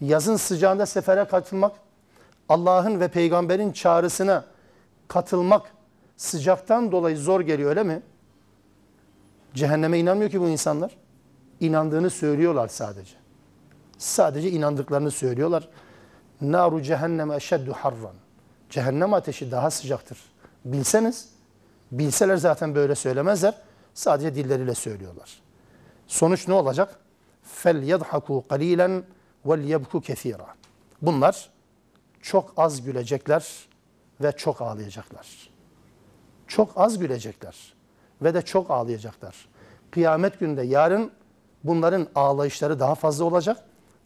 Yazın sıcağında sefere katılmak, Allah'ın ve peygamberin çağrısına katılmak sıcaktan dolayı zor geliyor öyle mi? Cehenneme inanmıyor ki bu insanlar. İnandığını söylüyorlar sadece. Sadece inandıklarını söylüyorlar. Naru cehenneme eşeddu harran. Cehennem ateşi daha sıcaktır. Bilseniz, bilseler zaten böyle söylemezler. Sadece dilleriyle söylüyorlar. Sonuç ne olacak? Fel yadhaku qalilan vel yebku kesira. Bunlar çok az gülecekler ve çok ağlayacaklar çok az gülecekler ve de çok ağlayacaklar. Kıyamet günde yarın bunların ağlayışları daha fazla olacak.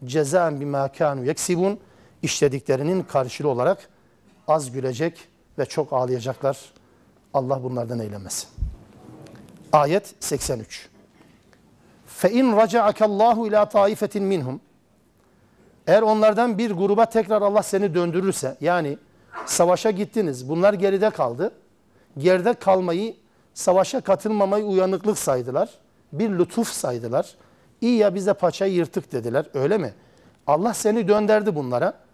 Cezaen bimâ kânû yeksibûn işlediklerinin karşılığı olarak az gülecek ve çok ağlayacaklar. Allah bunlardan eylemesin. Ayet 83. Fe in raca'akallahu ila taifetin minhum eğer onlardan bir gruba tekrar Allah seni döndürürse yani savaşa gittiniz bunlar geride kaldı geride kalmayı, savaşa katılmamayı uyanıklık saydılar. Bir lütuf saydılar. İyi ya bize de paçayı yırtık dediler. Öyle mi? Allah seni dönderdi bunlara.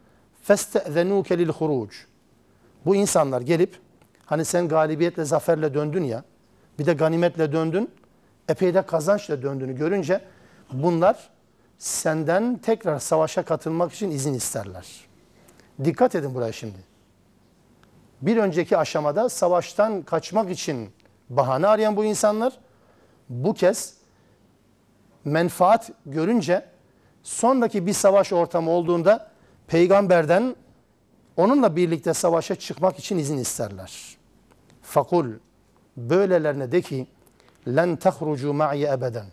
فَاسْتَأْذَنُوكَ لِلْخُرُوجِ Bu insanlar gelip, hani sen galibiyetle, zaferle döndün ya, bir de ganimetle döndün, epey de kazançla döndüğünü görünce bunlar senden tekrar savaşa katılmak için izin isterler. Dikkat edin buraya şimdi bir önceki aşamada savaştan kaçmak için bahane arayan bu insanlar bu kez menfaat görünce sonraki bir savaş ortamı olduğunda peygamberden onunla birlikte savaşa çıkmak için izin isterler. Fakul böylelerine de ki len tahrucu ma'i ebeden.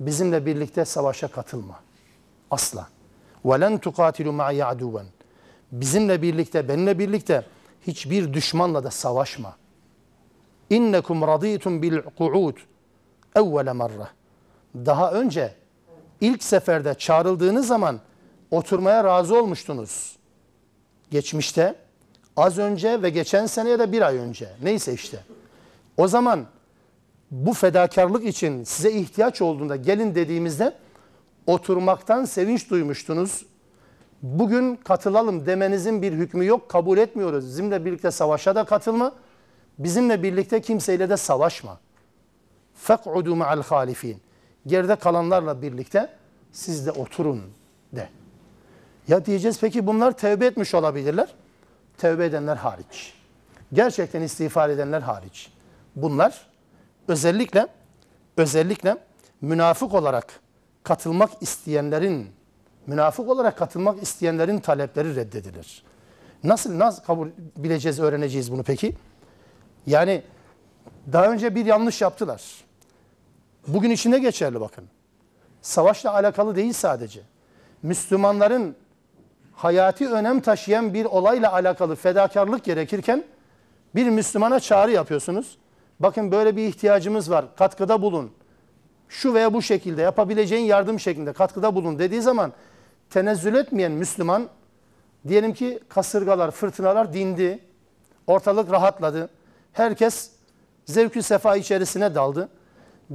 Bizimle birlikte savaşa katılma. Asla. Ve len tukatilu ma'i aduven. Bizimle birlikte, benimle birlikte hiçbir düşmanla da savaşma. İnnekum radîtum bil ku'ud evvele marra. Daha önce ilk seferde çağrıldığınız zaman oturmaya razı olmuştunuz. Geçmişte az önce ve geçen sene ya da bir ay önce neyse işte. O zaman bu fedakarlık için size ihtiyaç olduğunda gelin dediğimizde oturmaktan sevinç duymuştunuz bugün katılalım demenizin bir hükmü yok. Kabul etmiyoruz. Bizimle birlikte savaşa da katılma. Bizimle birlikte kimseyle de savaşma. Fek'udu ma'al halifin. Geride kalanlarla birlikte siz de oturun de. Ya diyeceğiz peki bunlar tevbe etmiş olabilirler. Tevbe edenler hariç. Gerçekten istiğfar edenler hariç. Bunlar özellikle özellikle münafık olarak katılmak isteyenlerin münafık olarak katılmak isteyenlerin talepleri reddedilir. Nasıl, nasıl kabul bileceğiz, öğreneceğiz bunu peki? Yani daha önce bir yanlış yaptılar. Bugün içinde geçerli bakın. Savaşla alakalı değil sadece. Müslümanların hayati önem taşıyan bir olayla alakalı fedakarlık gerekirken bir Müslümana çağrı yapıyorsunuz. Bakın böyle bir ihtiyacımız var. Katkıda bulun. Şu veya bu şekilde yapabileceğin yardım şeklinde katkıda bulun dediği zaman tenezzül etmeyen Müslüman, diyelim ki kasırgalar, fırtınalar dindi, ortalık rahatladı, herkes zevkü sefa içerisine daldı.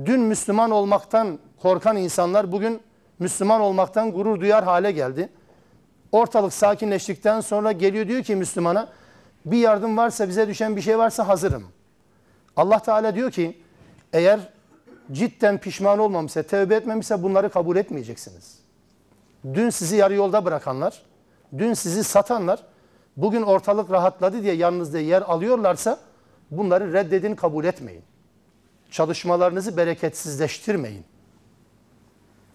Dün Müslüman olmaktan korkan insanlar bugün Müslüman olmaktan gurur duyar hale geldi. Ortalık sakinleştikten sonra geliyor diyor ki Müslümana bir yardım varsa bize düşen bir şey varsa hazırım. Allah Teala diyor ki eğer cidden pişman olmamışsa, tevbe etmemişse bunları kabul etmeyeceksiniz. Dün sizi yarı yolda bırakanlar, dün sizi satanlar, bugün ortalık rahatladı diye yanınızda yer alıyorlarsa bunları reddedin, kabul etmeyin. Çalışmalarınızı bereketsizleştirmeyin.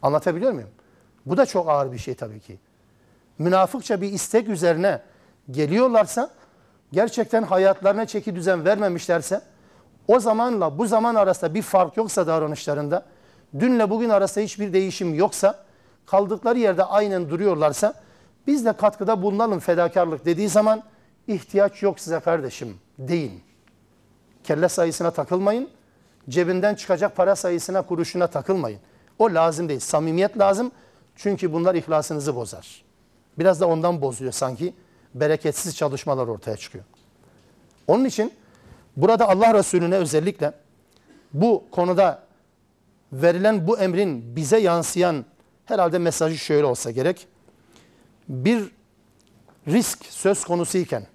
Anlatabiliyor muyum? Bu da çok ağır bir şey tabii ki. Münafıkça bir istek üzerine geliyorlarsa, gerçekten hayatlarına çeki düzen vermemişlerse, o zamanla bu zaman arasında bir fark yoksa davranışlarında, dünle bugün arasında hiçbir değişim yoksa, kaldıkları yerde aynen duruyorlarsa biz de katkıda bulunalım fedakarlık dediği zaman ihtiyaç yok size kardeşim deyin. Kelle sayısına takılmayın. Cebinden çıkacak para sayısına, kuruşuna takılmayın. O lazım değil. Samimiyet lazım. Çünkü bunlar ihlasınızı bozar. Biraz da ondan bozuyor sanki. Bereketsiz çalışmalar ortaya çıkıyor. Onun için burada Allah Resulüne özellikle bu konuda verilen bu emrin bize yansıyan Herhalde mesajı şöyle olsa gerek. Bir risk söz konusuyken,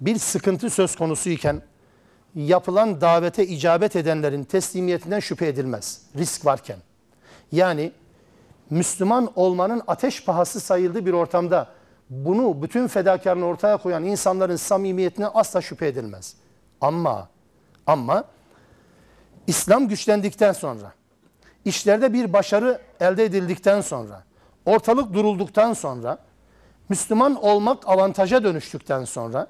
bir sıkıntı söz konusuyken yapılan davete icabet edenlerin teslimiyetinden şüphe edilmez. Risk varken. Yani Müslüman olmanın ateş pahası sayıldığı bir ortamda bunu bütün fedakarını ortaya koyan insanların samimiyetine asla şüphe edilmez. Ama ama İslam güçlendikten sonra işlerde bir başarı elde edildikten sonra, ortalık durulduktan sonra, Müslüman olmak avantaja dönüştükten sonra,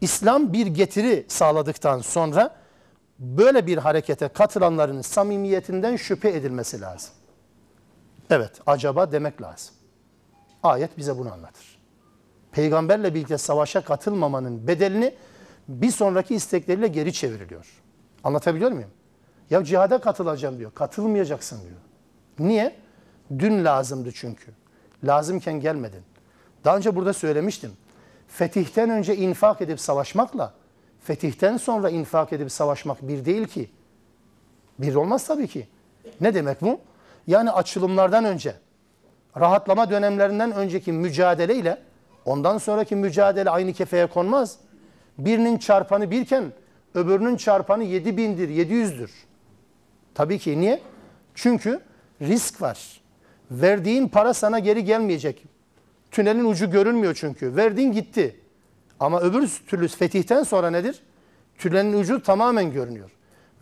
İslam bir getiri sağladıktan sonra böyle bir harekete katılanların samimiyetinden şüphe edilmesi lazım. Evet, acaba demek lazım. Ayet bize bunu anlatır. Peygamberle birlikte savaşa katılmamanın bedelini bir sonraki istekleriyle geri çeviriliyor. Anlatabiliyor muyum? Ya cihada katılacağım diyor. Katılmayacaksın diyor. Niye? Dün lazımdı çünkü. Lazımken gelmedin. Daha önce burada söylemiştim. Fetihten önce infak edip savaşmakla fetihten sonra infak edip savaşmak bir değil ki. Bir olmaz tabii ki. Ne demek bu? Yani açılımlardan önce, rahatlama dönemlerinden önceki mücadele ile ondan sonraki mücadele aynı kefeye konmaz. Birinin çarpanı birken öbürünün çarpanı yedi bindir, yedi yüzdür. Tabii ki niye? Çünkü risk var. Verdiğin para sana geri gelmeyecek. Tünelin ucu görünmüyor çünkü. Verdiğin gitti. Ama öbür türlü fetihten sonra nedir? Tünelin ucu tamamen görünüyor.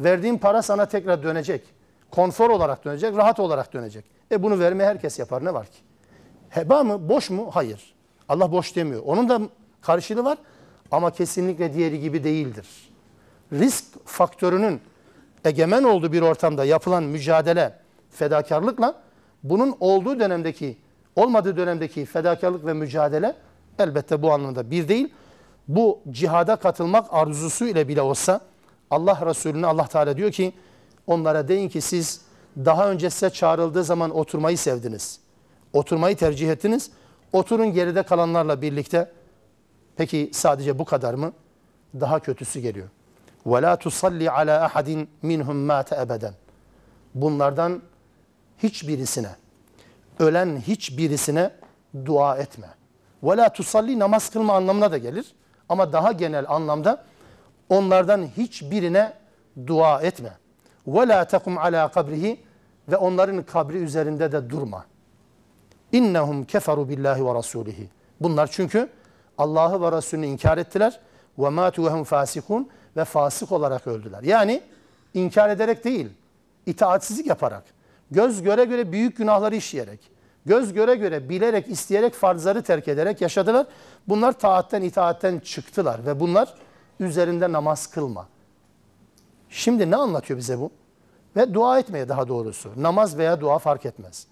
Verdiğin para sana tekrar dönecek. Konfor olarak dönecek, rahat olarak dönecek. E bunu verme herkes yapar ne var ki? Heba mı? Boş mu? Hayır. Allah boş demiyor. Onun da karşılığı var ama kesinlikle diğeri gibi değildir. Risk faktörünün egemen olduğu bir ortamda yapılan mücadele, fedakarlıkla bunun olduğu dönemdeki, olmadığı dönemdeki fedakarlık ve mücadele elbette bu anlamda bir değil. Bu cihada katılmak arzusu ile bile olsa Allah Resulüne Allah Teala diyor ki onlara deyin ki siz daha önce size çağrıldığı zaman oturmayı sevdiniz. Oturmayı tercih ettiniz. Oturun geride kalanlarla birlikte. Peki sadece bu kadar mı? Daha kötüsü geliyor ve la tusalli ala ahadin minhum mate ebeden. Bunlardan hiçbirisine, ölen hiçbirisine dua etme. Ve la tusalli namaz kılma anlamına da gelir. Ama daha genel anlamda onlardan hiçbirine dua etme. Ve la takum ala kabrihi ve onların kabri üzerinde de durma. İnnehum keferu billahi ve rasulihi. Bunlar çünkü Allah'ı ve Resulünü inkar ettiler. Ve matu ve fasihun ve fasık olarak öldüler. Yani inkar ederek değil, itaatsizlik yaparak, göz göre göre büyük günahları işleyerek, göz göre göre bilerek, isteyerek farzları terk ederek yaşadılar. Bunlar taatten, itaatten çıktılar ve bunlar üzerinde namaz kılma. Şimdi ne anlatıyor bize bu? Ve dua etmeye daha doğrusu. Namaz veya dua fark etmez.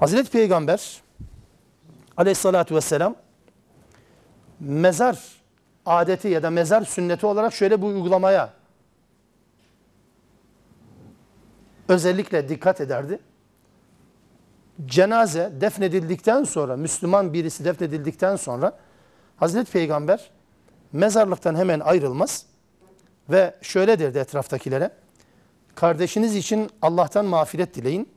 Hazreti Peygamber aleyhissalatü vesselam mezar adeti ya da mezar sünneti olarak şöyle bu uygulamaya özellikle dikkat ederdi. Cenaze defnedildikten sonra, Müslüman birisi defnedildikten sonra Hazreti Peygamber mezarlıktan hemen ayrılmaz ve şöyle derdi etraftakilere. Kardeşiniz için Allah'tan mağfiret dileyin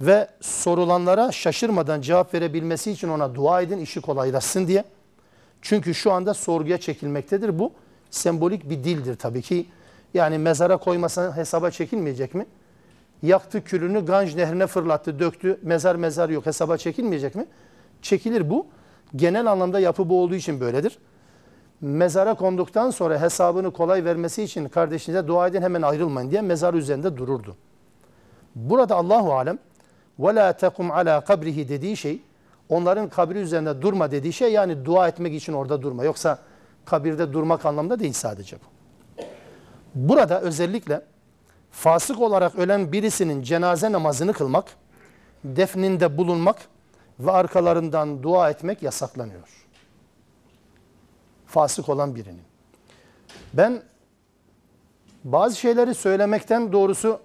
ve sorulanlara şaşırmadan cevap verebilmesi için ona dua edin işi kolaylaşsın diye.'' Çünkü şu anda sorguya çekilmektedir. Bu sembolik bir dildir tabii ki. Yani mezara koymasa hesaba çekilmeyecek mi? Yaktı külünü Ganj nehrine fırlattı, döktü. Mezar mezar yok. Hesaba çekilmeyecek mi? Çekilir bu. Genel anlamda yapı bu olduğu için böyledir. Mezara konduktan sonra hesabını kolay vermesi için kardeşinize dua edin hemen ayrılmayın diye mezar üzerinde dururdu. Burada Allahu alem ve la tekum ala kabrihi dediği şey onların kabri üzerinde durma dediği şey yani dua etmek için orada durma. Yoksa kabirde durmak anlamında değil sadece bu. Burada özellikle fasık olarak ölen birisinin cenaze namazını kılmak, defninde bulunmak ve arkalarından dua etmek yasaklanıyor. Fasık olan birinin. Ben bazı şeyleri söylemekten doğrusu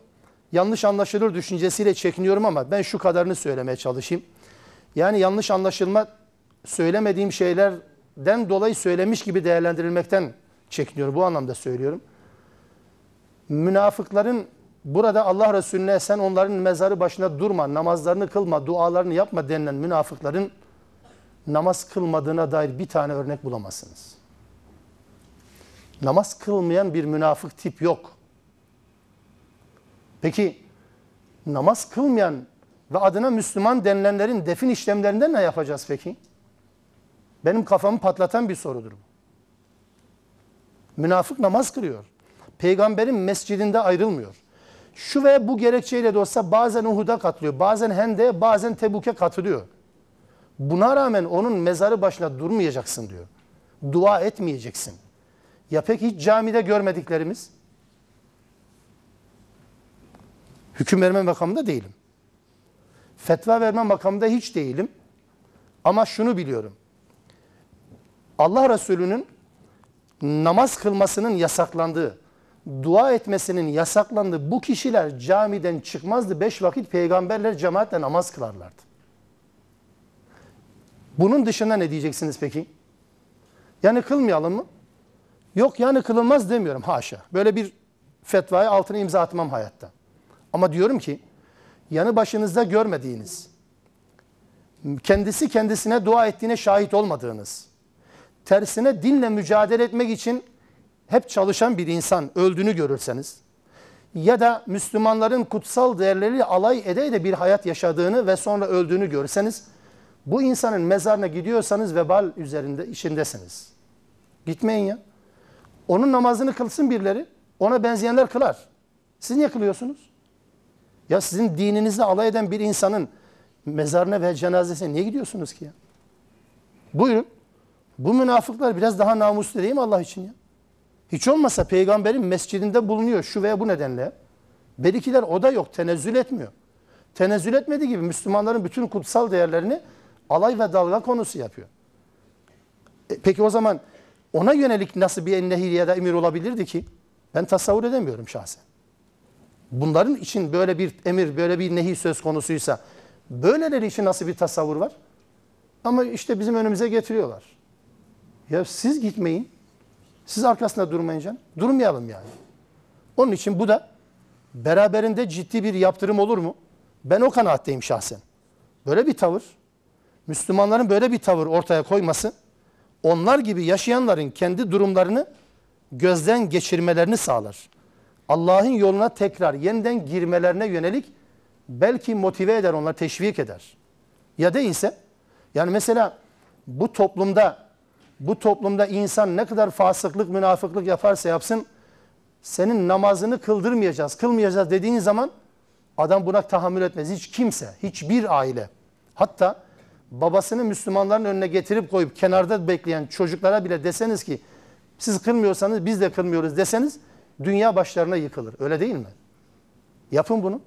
yanlış anlaşılır düşüncesiyle çekiniyorum ama ben şu kadarını söylemeye çalışayım. Yani yanlış anlaşılma söylemediğim şeylerden dolayı söylemiş gibi değerlendirilmekten çekiniyorum. Bu anlamda söylüyorum. Münafıkların burada Allah Resulüne sen onların mezarı başına durma, namazlarını kılma, dualarını yapma denilen münafıkların namaz kılmadığına dair bir tane örnek bulamazsınız. Namaz kılmayan bir münafık tip yok. Peki namaz kılmayan ve adına Müslüman denilenlerin defin işlemlerinde ne yapacağız peki? Benim kafamı patlatan bir sorudur bu. Münafık namaz kırıyor, Peygamberin mescidinde ayrılmıyor. Şu ve bu gerekçeyle de olsa bazen Uhud'a katılıyor, bazen hende, bazen Tebuk'e katılıyor. Buna rağmen onun mezarı başına durmayacaksın diyor. Dua etmeyeceksin. Ya pek hiç camide görmediklerimiz? Hüküm verme makamında değilim. Fetva verme makamında hiç değilim. Ama şunu biliyorum. Allah Resulü'nün namaz kılmasının yasaklandığı, dua etmesinin yasaklandığı bu kişiler camiden çıkmazdı. Beş vakit peygamberler cemaatle namaz kılarlardı. Bunun dışında ne diyeceksiniz peki? Yani kılmayalım mı? Yok yani kılınmaz demiyorum haşa. Böyle bir fetvaya altına imza atmam hayatta. Ama diyorum ki yanı başınızda görmediğiniz, kendisi kendisine dua ettiğine şahit olmadığınız, tersine dinle mücadele etmek için hep çalışan bir insan öldüğünü görürseniz ya da Müslümanların kutsal değerleriyle alay edeyle bir hayat yaşadığını ve sonra öldüğünü görürseniz, bu insanın mezarına gidiyorsanız vebal üzerinde işindesiniz. Gitmeyin ya. Onun namazını kılsın birileri. Ona benzeyenler kılar. Siz niye kılıyorsunuz? Ya sizin dininizle alay eden bir insanın mezarına ve cenazesine niye gidiyorsunuz ki ya? Buyurun. Bu münafıklar biraz daha namuslu değil mi Allah için ya? Hiç olmasa peygamberin mescidinde bulunuyor şu veya bu nedenle. Berikiler o da yok, tenezzül etmiyor. Tenezzül etmediği gibi Müslümanların bütün kutsal değerlerini alay ve dalga konusu yapıyor. E, peki o zaman ona yönelik nasıl bir nehir ya da emir olabilirdi ki? Ben tasavvur edemiyorum şahsen bunların için böyle bir emir, böyle bir nehi söz konusuysa böyleleri için nasıl bir tasavvur var? Ama işte bizim önümüze getiriyorlar. Ya siz gitmeyin. Siz arkasında durmayın Durmayalım yani. Onun için bu da beraberinde ciddi bir yaptırım olur mu? Ben o kanaatteyim şahsen. Böyle bir tavır, Müslümanların böyle bir tavır ortaya koyması, onlar gibi yaşayanların kendi durumlarını gözden geçirmelerini sağlar. Allah'ın yoluna tekrar yeniden girmelerine yönelik belki motive eder onları, teşvik eder. Ya değilse, yani mesela bu toplumda bu toplumda insan ne kadar fasıklık, münafıklık yaparsa yapsın senin namazını kıldırmayacağız, kılmayacağız dediğin zaman adam buna tahammül etmez. Hiç kimse, hiçbir aile. Hatta babasını Müslümanların önüne getirip koyup kenarda bekleyen çocuklara bile deseniz ki siz kılmıyorsanız biz de kılmıyoruz deseniz dünya başlarına yıkılır. Öyle değil mi? Yapın bunu.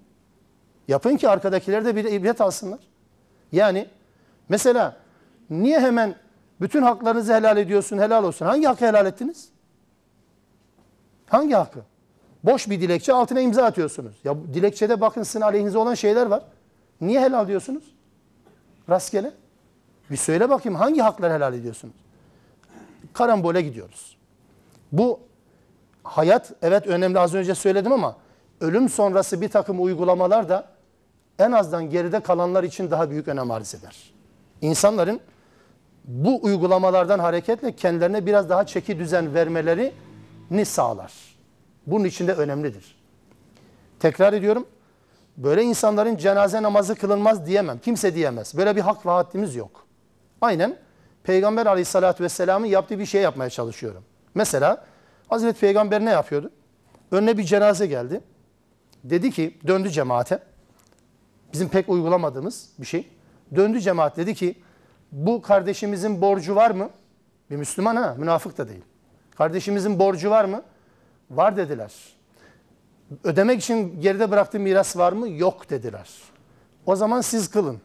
Yapın ki arkadakiler de bir ibret alsınlar. Yani mesela niye hemen bütün haklarınızı helal ediyorsun, helal olsun? Hangi hakkı helal ettiniz? Hangi hakkı? Boş bir dilekçe altına imza atıyorsunuz. Ya dilekçede bakın sizin aleyhinize olan şeyler var. Niye helal diyorsunuz? Rastgele. Bir söyle bakayım hangi hakları helal ediyorsunuz? Karambole gidiyoruz. Bu hayat evet önemli az önce söyledim ama ölüm sonrası bir takım uygulamalar da en azından geride kalanlar için daha büyük önem arz eder. İnsanların bu uygulamalardan hareketle kendilerine biraz daha çeki düzen vermelerini sağlar. Bunun için de önemlidir. Tekrar ediyorum. Böyle insanların cenaze namazı kılınmaz diyemem. Kimse diyemez. Böyle bir hak ve haddimiz yok. Aynen Peygamber aleyhissalatü vesselamın yaptığı bir şey yapmaya çalışıyorum. Mesela Hazreti Peygamber ne yapıyordu? Önüne bir cenaze geldi. Dedi ki döndü cemaate. Bizim pek uygulamadığımız bir şey. Döndü cemaat dedi ki bu kardeşimizin borcu var mı? Bir Müslüman ha münafık da değil. Kardeşimizin borcu var mı? Var dediler. Ödemek için geride bıraktığı miras var mı? Yok dediler. O zaman siz kılın.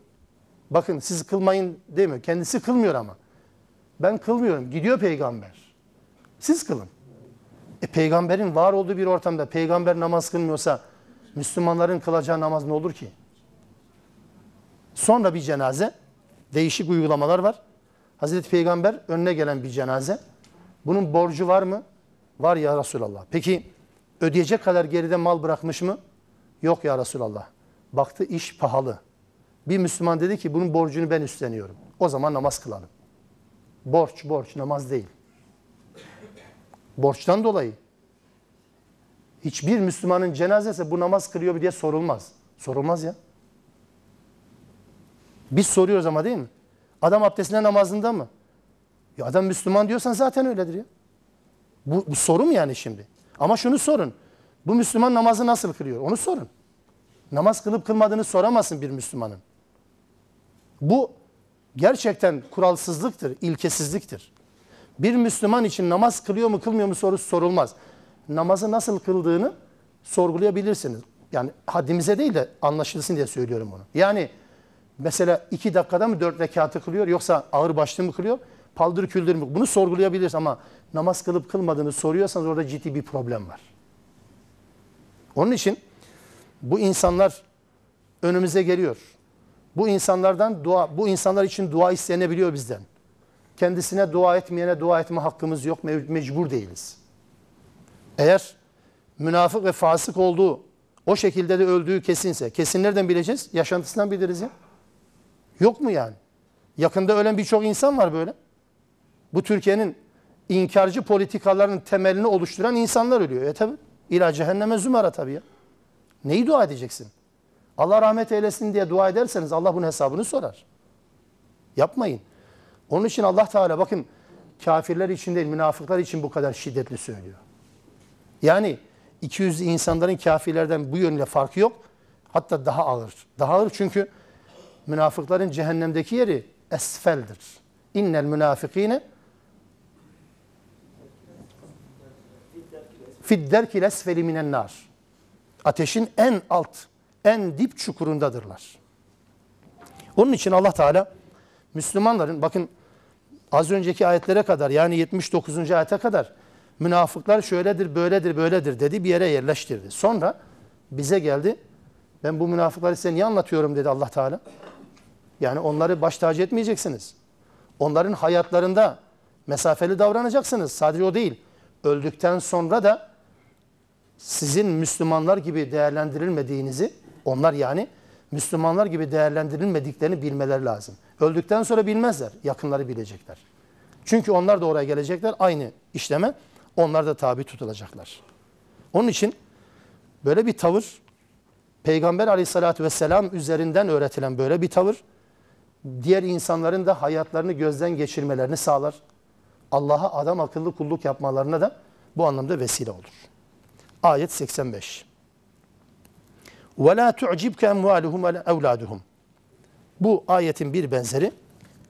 Bakın siz kılmayın değil mi? Kendisi kılmıyor ama. Ben kılmıyorum. Gidiyor peygamber. Siz kılın. E, peygamberin var olduğu bir ortamda peygamber namaz kılmıyorsa Müslümanların kılacağı namaz ne olur ki? Sonra bir cenaze. Değişik uygulamalar var. Hazreti Peygamber önüne gelen bir cenaze. Bunun borcu var mı? Var ya Resulallah. Peki ödeyecek kadar geride mal bırakmış mı? Yok ya Resulallah. Baktı iş pahalı. Bir Müslüman dedi ki bunun borcunu ben üstleniyorum. O zaman namaz kılalım. Borç borç namaz değil. Borçtan dolayı. Hiçbir Müslümanın cenazesi bu namaz kılıyor diye sorulmaz. Sorulmaz ya. Biz soruyoruz ama değil mi? Adam abdestine namazında mı? Ya adam Müslüman diyorsan zaten öyledir ya. Bu, bu soru mu yani şimdi? Ama şunu sorun. Bu Müslüman namazı nasıl kırıyor? Onu sorun. Namaz kılıp kılmadığını soramazsın bir Müslümanın. Bu gerçekten kuralsızlıktır, ilkesizliktir. Bir Müslüman için namaz kılıyor mu kılmıyor mu sorusu sorulmaz. Namazı nasıl kıldığını sorgulayabilirsiniz. Yani haddimize değil de anlaşılsın diye söylüyorum bunu. Yani mesela iki dakikada mı dört rekatı kılıyor yoksa ağır başlı mı kılıyor? Paldır küldür mü? Bunu sorgulayabiliriz ama namaz kılıp kılmadığını soruyorsanız orada ciddi bir problem var. Onun için bu insanlar önümüze geliyor. Bu insanlardan dua, bu insanlar için dua istenebiliyor bizden kendisine dua etmeyene dua etme hakkımız yok. Mecbur değiliz. Eğer münafık ve fasık olduğu, o şekilde de öldüğü kesinse, kesin nereden bileceğiz? Yaşantısından biliriz ya. Yok mu yani? Yakında ölen birçok insan var böyle. Bu Türkiye'nin inkarcı politikalarının temelini oluşturan insanlar ölüyor. E tabi. İla cehenneme zümara tabi ya. Neyi dua edeceksin? Allah rahmet eylesin diye dua ederseniz Allah bunun hesabını sorar. Yapmayın. Onun için Allah Teala bakın kafirler için değil münafıklar için bu kadar şiddetli söylüyor. Yani 200 insanların kafirlerden bu yönle farkı yok. Hatta daha ağır. Daha ağır çünkü münafıkların cehennemdeki yeri esfeldir. İnnel münafikine fidderkil esfeli minennar. Ateşin en alt, en dip çukurundadırlar. Onun için Allah Teala Müslümanların bakın az önceki ayetlere kadar yani 79. ayete kadar münafıklar şöyledir, böyledir, böyledir dedi bir yere yerleştirdi. Sonra bize geldi. Ben bu münafıkları size niye anlatıyorum dedi Allah Teala. Yani onları baş tacı etmeyeceksiniz. Onların hayatlarında mesafeli davranacaksınız. Sadece o değil. Öldükten sonra da sizin Müslümanlar gibi değerlendirilmediğinizi, onlar yani Müslümanlar gibi değerlendirilmediklerini bilmeleri lazım.'' Öldükten sonra bilmezler. Yakınları bilecekler. Çünkü onlar da oraya gelecekler. Aynı işleme onlar da tabi tutulacaklar. Onun için böyle bir tavır Peygamber aleyhissalatü vesselam üzerinden öğretilen böyle bir tavır diğer insanların da hayatlarını gözden geçirmelerini sağlar. Allah'a adam akıllı kulluk yapmalarına da bu anlamda vesile olur. Ayet 85. وَلَا تُعْجِبْكَ اَمْوَالُهُمْ وَلَا اَوْلَادُهُمْ bu ayetin bir benzeri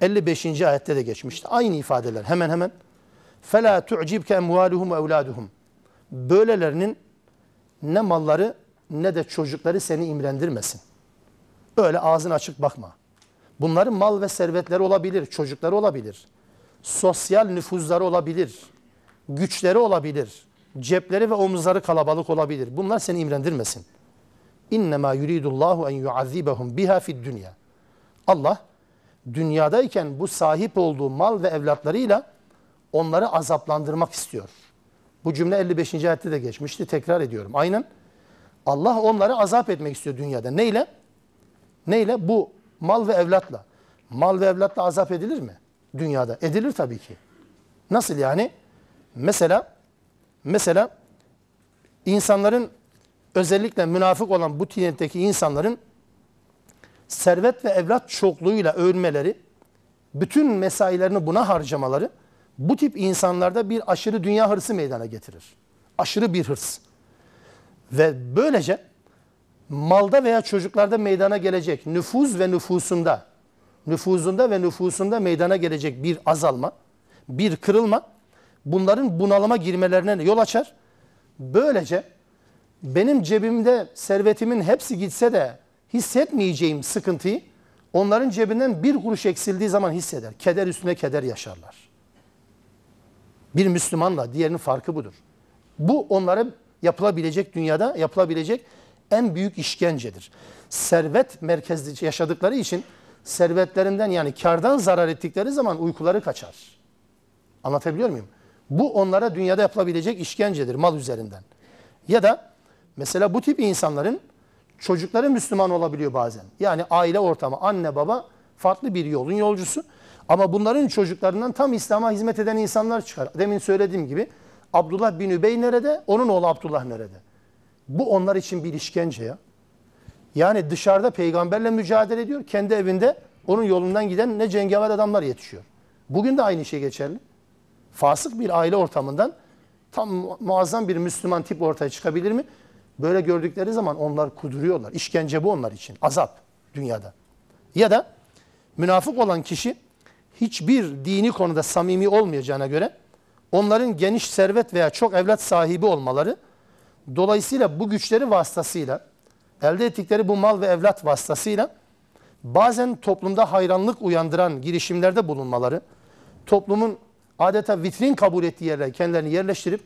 55. ayette de geçmişti. Aynı ifadeler hemen hemen. فَلَا تُعْجِبْكَ اَمْوَالُهُمْ وَاَوْلَادُهُمْ Böylelerinin ne malları ne de çocukları seni imrendirmesin. Öyle ağzın açık bakma. Bunların mal ve servetleri olabilir, çocukları olabilir. Sosyal nüfuzları olabilir. Güçleri olabilir. Cepleri ve omuzları kalabalık olabilir. Bunlar seni imrendirmesin. ma yuridullahu en yuazibahum biha fid dunya. Allah dünyadayken bu sahip olduğu mal ve evlatlarıyla onları azaplandırmak istiyor. Bu cümle 55. ayette de geçmişti. Tekrar ediyorum. Aynen. Allah onları azap etmek istiyor dünyada. Neyle? Neyle? Bu mal ve evlatla. Mal ve evlatla azap edilir mi? Dünyada. Edilir tabii ki. Nasıl yani? Mesela mesela insanların özellikle münafık olan bu tiyenteki insanların servet ve evlat çokluğuyla ölmeleri, bütün mesailerini buna harcamaları bu tip insanlarda bir aşırı dünya hırsı meydana getirir. Aşırı bir hırs. Ve böylece malda veya çocuklarda meydana gelecek nüfuz ve nüfusunda, nüfuzunda ve nüfusunda meydana gelecek bir azalma, bir kırılma bunların bunalıma girmelerine yol açar. Böylece benim cebimde servetimin hepsi gitse de hissetmeyeceğim sıkıntıyı onların cebinden bir kuruş eksildiği zaman hisseder. Keder üstüne keder yaşarlar. Bir Müslümanla diğerinin farkı budur. Bu onlara yapılabilecek dünyada yapılabilecek en büyük işkencedir. Servet merkezli yaşadıkları için servetlerinden yani kardan zarar ettikleri zaman uykuları kaçar. Anlatabiliyor muyum? Bu onlara dünyada yapılabilecek işkencedir mal üzerinden. Ya da mesela bu tip insanların çocukları Müslüman olabiliyor bazen. Yani aile ortamı, anne baba farklı bir yolun yolcusu. Ama bunların çocuklarından tam İslam'a hizmet eden insanlar çıkar. Demin söylediğim gibi Abdullah bin Übey nerede? Onun oğlu Abdullah nerede? Bu onlar için bir işkence ya. Yani dışarıda peygamberle mücadele ediyor. Kendi evinde onun yolundan giden ne cengaver adamlar yetişiyor. Bugün de aynı şey geçerli. Fasık bir aile ortamından tam muazzam bir Müslüman tip ortaya çıkabilir mi? Böyle gördükleri zaman onlar kuduruyorlar. İşkence bu onlar için. Azap dünyada. Ya da münafık olan kişi hiçbir dini konuda samimi olmayacağına göre onların geniş servet veya çok evlat sahibi olmaları dolayısıyla bu güçleri vasıtasıyla elde ettikleri bu mal ve evlat vasıtasıyla bazen toplumda hayranlık uyandıran girişimlerde bulunmaları, toplumun adeta vitrin kabul ettiği yerlere kendilerini yerleştirip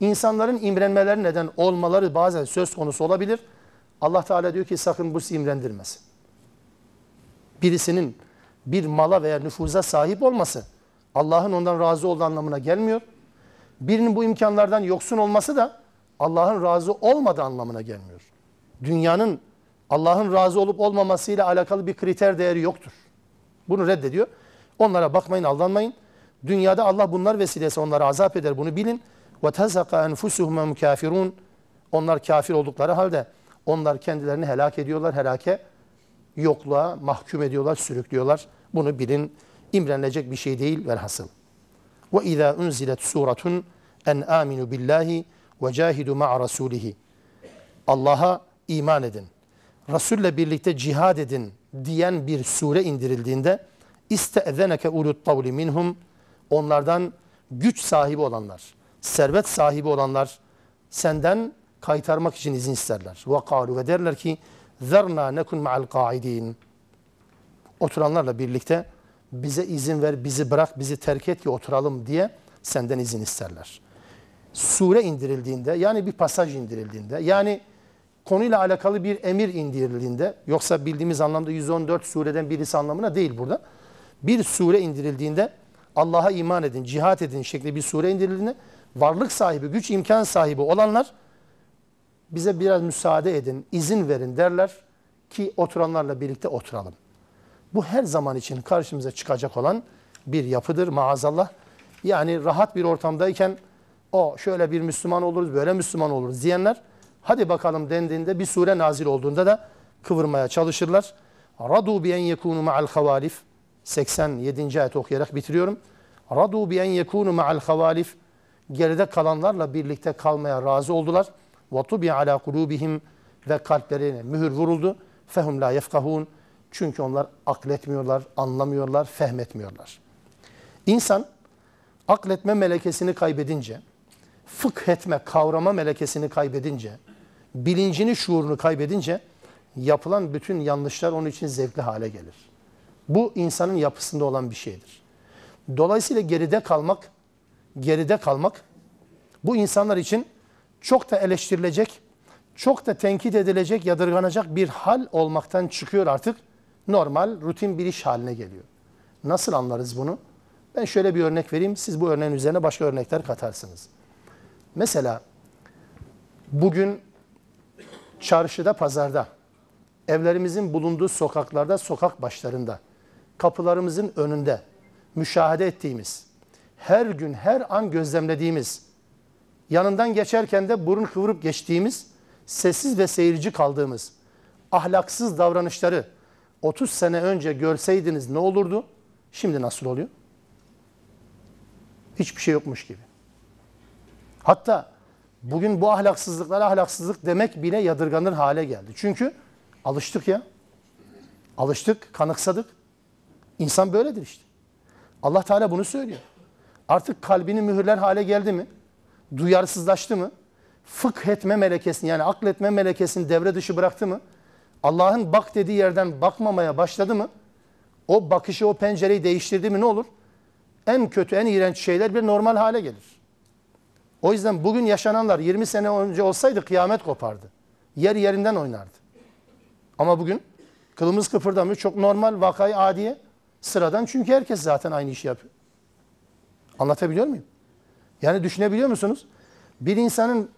İnsanların imrenmeleri neden olmaları bazen söz konusu olabilir. Allah Teala diyor ki sakın bu imrendirmesin. Birisinin bir mala veya nüfuza sahip olması Allah'ın ondan razı olduğu anlamına gelmiyor. Birinin bu imkanlardan yoksun olması da Allah'ın razı olmadığı anlamına gelmiyor. Dünyanın Allah'ın razı olup olmamasıyla alakalı bir kriter değeri yoktur. Bunu reddediyor. Onlara bakmayın, aldanmayın. Dünyada Allah bunlar vesilesi onlara azap eder. Bunu bilin. وَتَزَقَ اَنْفُسُهُمَ مُكَافِرُونَ Onlar kafir oldukları halde onlar kendilerini helak ediyorlar, helake yokluğa mahkum ediyorlar, sürüklüyorlar. Bunu bilin, imrenilecek bir şey değil velhasıl. وَاِذَا اُنْزِلَتْ سُورَةٌ اَنْ آمِنُوا بِاللّٰهِ وَجَاهِدُوا مَعَ رَسُولِهِ Allah'a iman edin. Resul'le birlikte cihad edin diyen bir sure indirildiğinde اِسْتَأْذَنَكَ اُلُوا الطَّوْلِ minhum Onlardan güç sahibi olanlar, servet sahibi olanlar senden kaytarmak için izin isterler. وَقَالُوا ve derler ki ذَرْنَا نَكُنْ مَعَ الْقَاعِد۪ينَ Oturanlarla birlikte bize izin ver, bizi bırak, bizi terk et ki oturalım diye senden izin isterler. Sure indirildiğinde yani bir pasaj indirildiğinde yani konuyla alakalı bir emir indirildiğinde yoksa bildiğimiz anlamda 114 sureden birisi anlamına değil burada. Bir sure indirildiğinde Allah'a iman edin, cihat edin şeklinde bir sure indirildiğinde varlık sahibi, güç imkan sahibi olanlar bize biraz müsaade edin, izin verin derler ki oturanlarla birlikte oturalım. Bu her zaman için karşımıza çıkacak olan bir yapıdır maazallah. Yani rahat bir ortamdayken o şöyle bir Müslüman oluruz, böyle Müslüman oluruz diyenler hadi bakalım dendiğinde bir sure nazil olduğunda da kıvırmaya çalışırlar. Radu bi en yekunu ma'al havalif 87. ayet okuyarak bitiriyorum. Radu bi en yekunu ma'al havalif geride kalanlarla birlikte kalmaya razı oldular. وَطُبِعَ عَلَى قُلُوبِهِمْ Ve kalplerine mühür vuruldu. فَهُمْ لَا يَفْقَهُونَ Çünkü onlar akletmiyorlar, anlamıyorlar, fehmetmiyorlar. İnsan akletme melekesini kaybedince, fıkhetme, kavrama melekesini kaybedince, bilincini, şuurunu kaybedince yapılan bütün yanlışlar onun için zevkli hale gelir. Bu insanın yapısında olan bir şeydir. Dolayısıyla geride kalmak geride kalmak bu insanlar için çok da eleştirilecek, çok da tenkit edilecek, yadırganacak bir hal olmaktan çıkıyor artık. Normal, rutin bir iş haline geliyor. Nasıl anlarız bunu? Ben şöyle bir örnek vereyim. Siz bu örneğin üzerine başka örnekler katarsınız. Mesela bugün çarşıda, pazarda, evlerimizin bulunduğu sokaklarda, sokak başlarında, kapılarımızın önünde müşahede ettiğimiz her gün her an gözlemlediğimiz, yanından geçerken de burun kıvırıp geçtiğimiz, sessiz ve seyirci kaldığımız ahlaksız davranışları 30 sene önce görseydiniz ne olurdu? Şimdi nasıl oluyor? Hiçbir şey yokmuş gibi. Hatta bugün bu ahlaksızlıklara ahlaksızlık demek bile yadırganır hale geldi. Çünkü alıştık ya. Alıştık, kanıksadık. İnsan böyledir işte. Allah Teala bunu söylüyor artık kalbini mühürler hale geldi mi? Duyarsızlaştı mı? Fıkh etme melekesini yani akletme melekesini devre dışı bıraktı mı? Allah'ın bak dediği yerden bakmamaya başladı mı? O bakışı, o pencereyi değiştirdi mi ne olur? En kötü, en iğrenç şeyler bir normal hale gelir. O yüzden bugün yaşananlar 20 sene önce olsaydı kıyamet kopardı. Yer yerinden oynardı. Ama bugün kılımız kıpırdamıyor. Çok normal, vakayı adiye, sıradan. Çünkü herkes zaten aynı işi yapıyor. Anlatabiliyor muyum? Yani düşünebiliyor musunuz? Bir insanın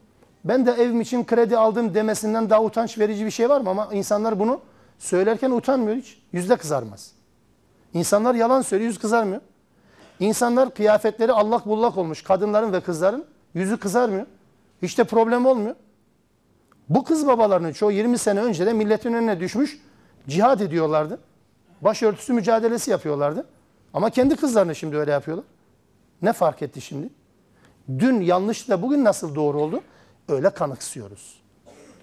ben de evim için kredi aldım demesinden daha utanç verici bir şey var mı? Ama insanlar bunu söylerken utanmıyor hiç. Yüzde kızarmaz. İnsanlar yalan söylüyor, yüz kızarmıyor. İnsanlar kıyafetleri allak bullak olmuş. Kadınların ve kızların yüzü kızarmıyor. Hiç de problem olmuyor. Bu kız babalarının çoğu 20 sene önce de milletin önüne düşmüş cihad ediyorlardı. Başörtüsü mücadelesi yapıyorlardı. Ama kendi kızlarını şimdi öyle yapıyorlar. Ne fark etti şimdi? Dün yanlışla bugün nasıl doğru oldu? Öyle kanıksıyoruz.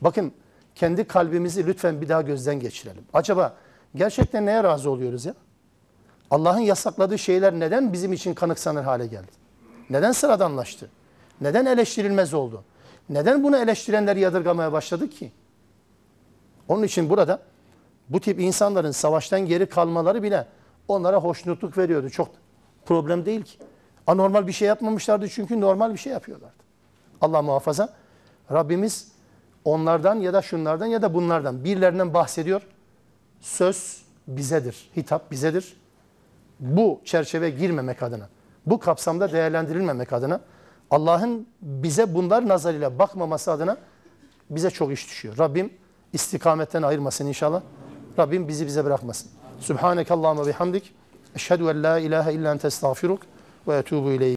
Bakın kendi kalbimizi lütfen bir daha gözden geçirelim. Acaba gerçekten neye razı oluyoruz ya? Allah'ın yasakladığı şeyler neden bizim için kanıksanır hale geldi? Neden sıradanlaştı? Neden eleştirilmez oldu? Neden bunu eleştirenler yadırgamaya başladı ki? Onun için burada bu tip insanların savaştan geri kalmaları bile onlara hoşnutluk veriyordu. Çok problem değil ki. Anormal bir şey yapmamışlardı çünkü normal bir şey yapıyorlardı. Allah muhafaza. Rabbimiz onlardan ya da şunlardan ya da bunlardan birilerinden bahsediyor. Söz bizedir, hitap bizedir. Bu çerçeve girmemek adına, bu kapsamda değerlendirilmemek adına, Allah'ın bize bunlar nazarıyla bakmaması adına bize çok iş düşüyor. Rabbim istikametten ayırmasın inşallah. Rabbim bizi bize bırakmasın. Subhaneke Allahümme bihamdik. Eşhedü en la ilahe illa ente estağfiruk. وأتوب إليه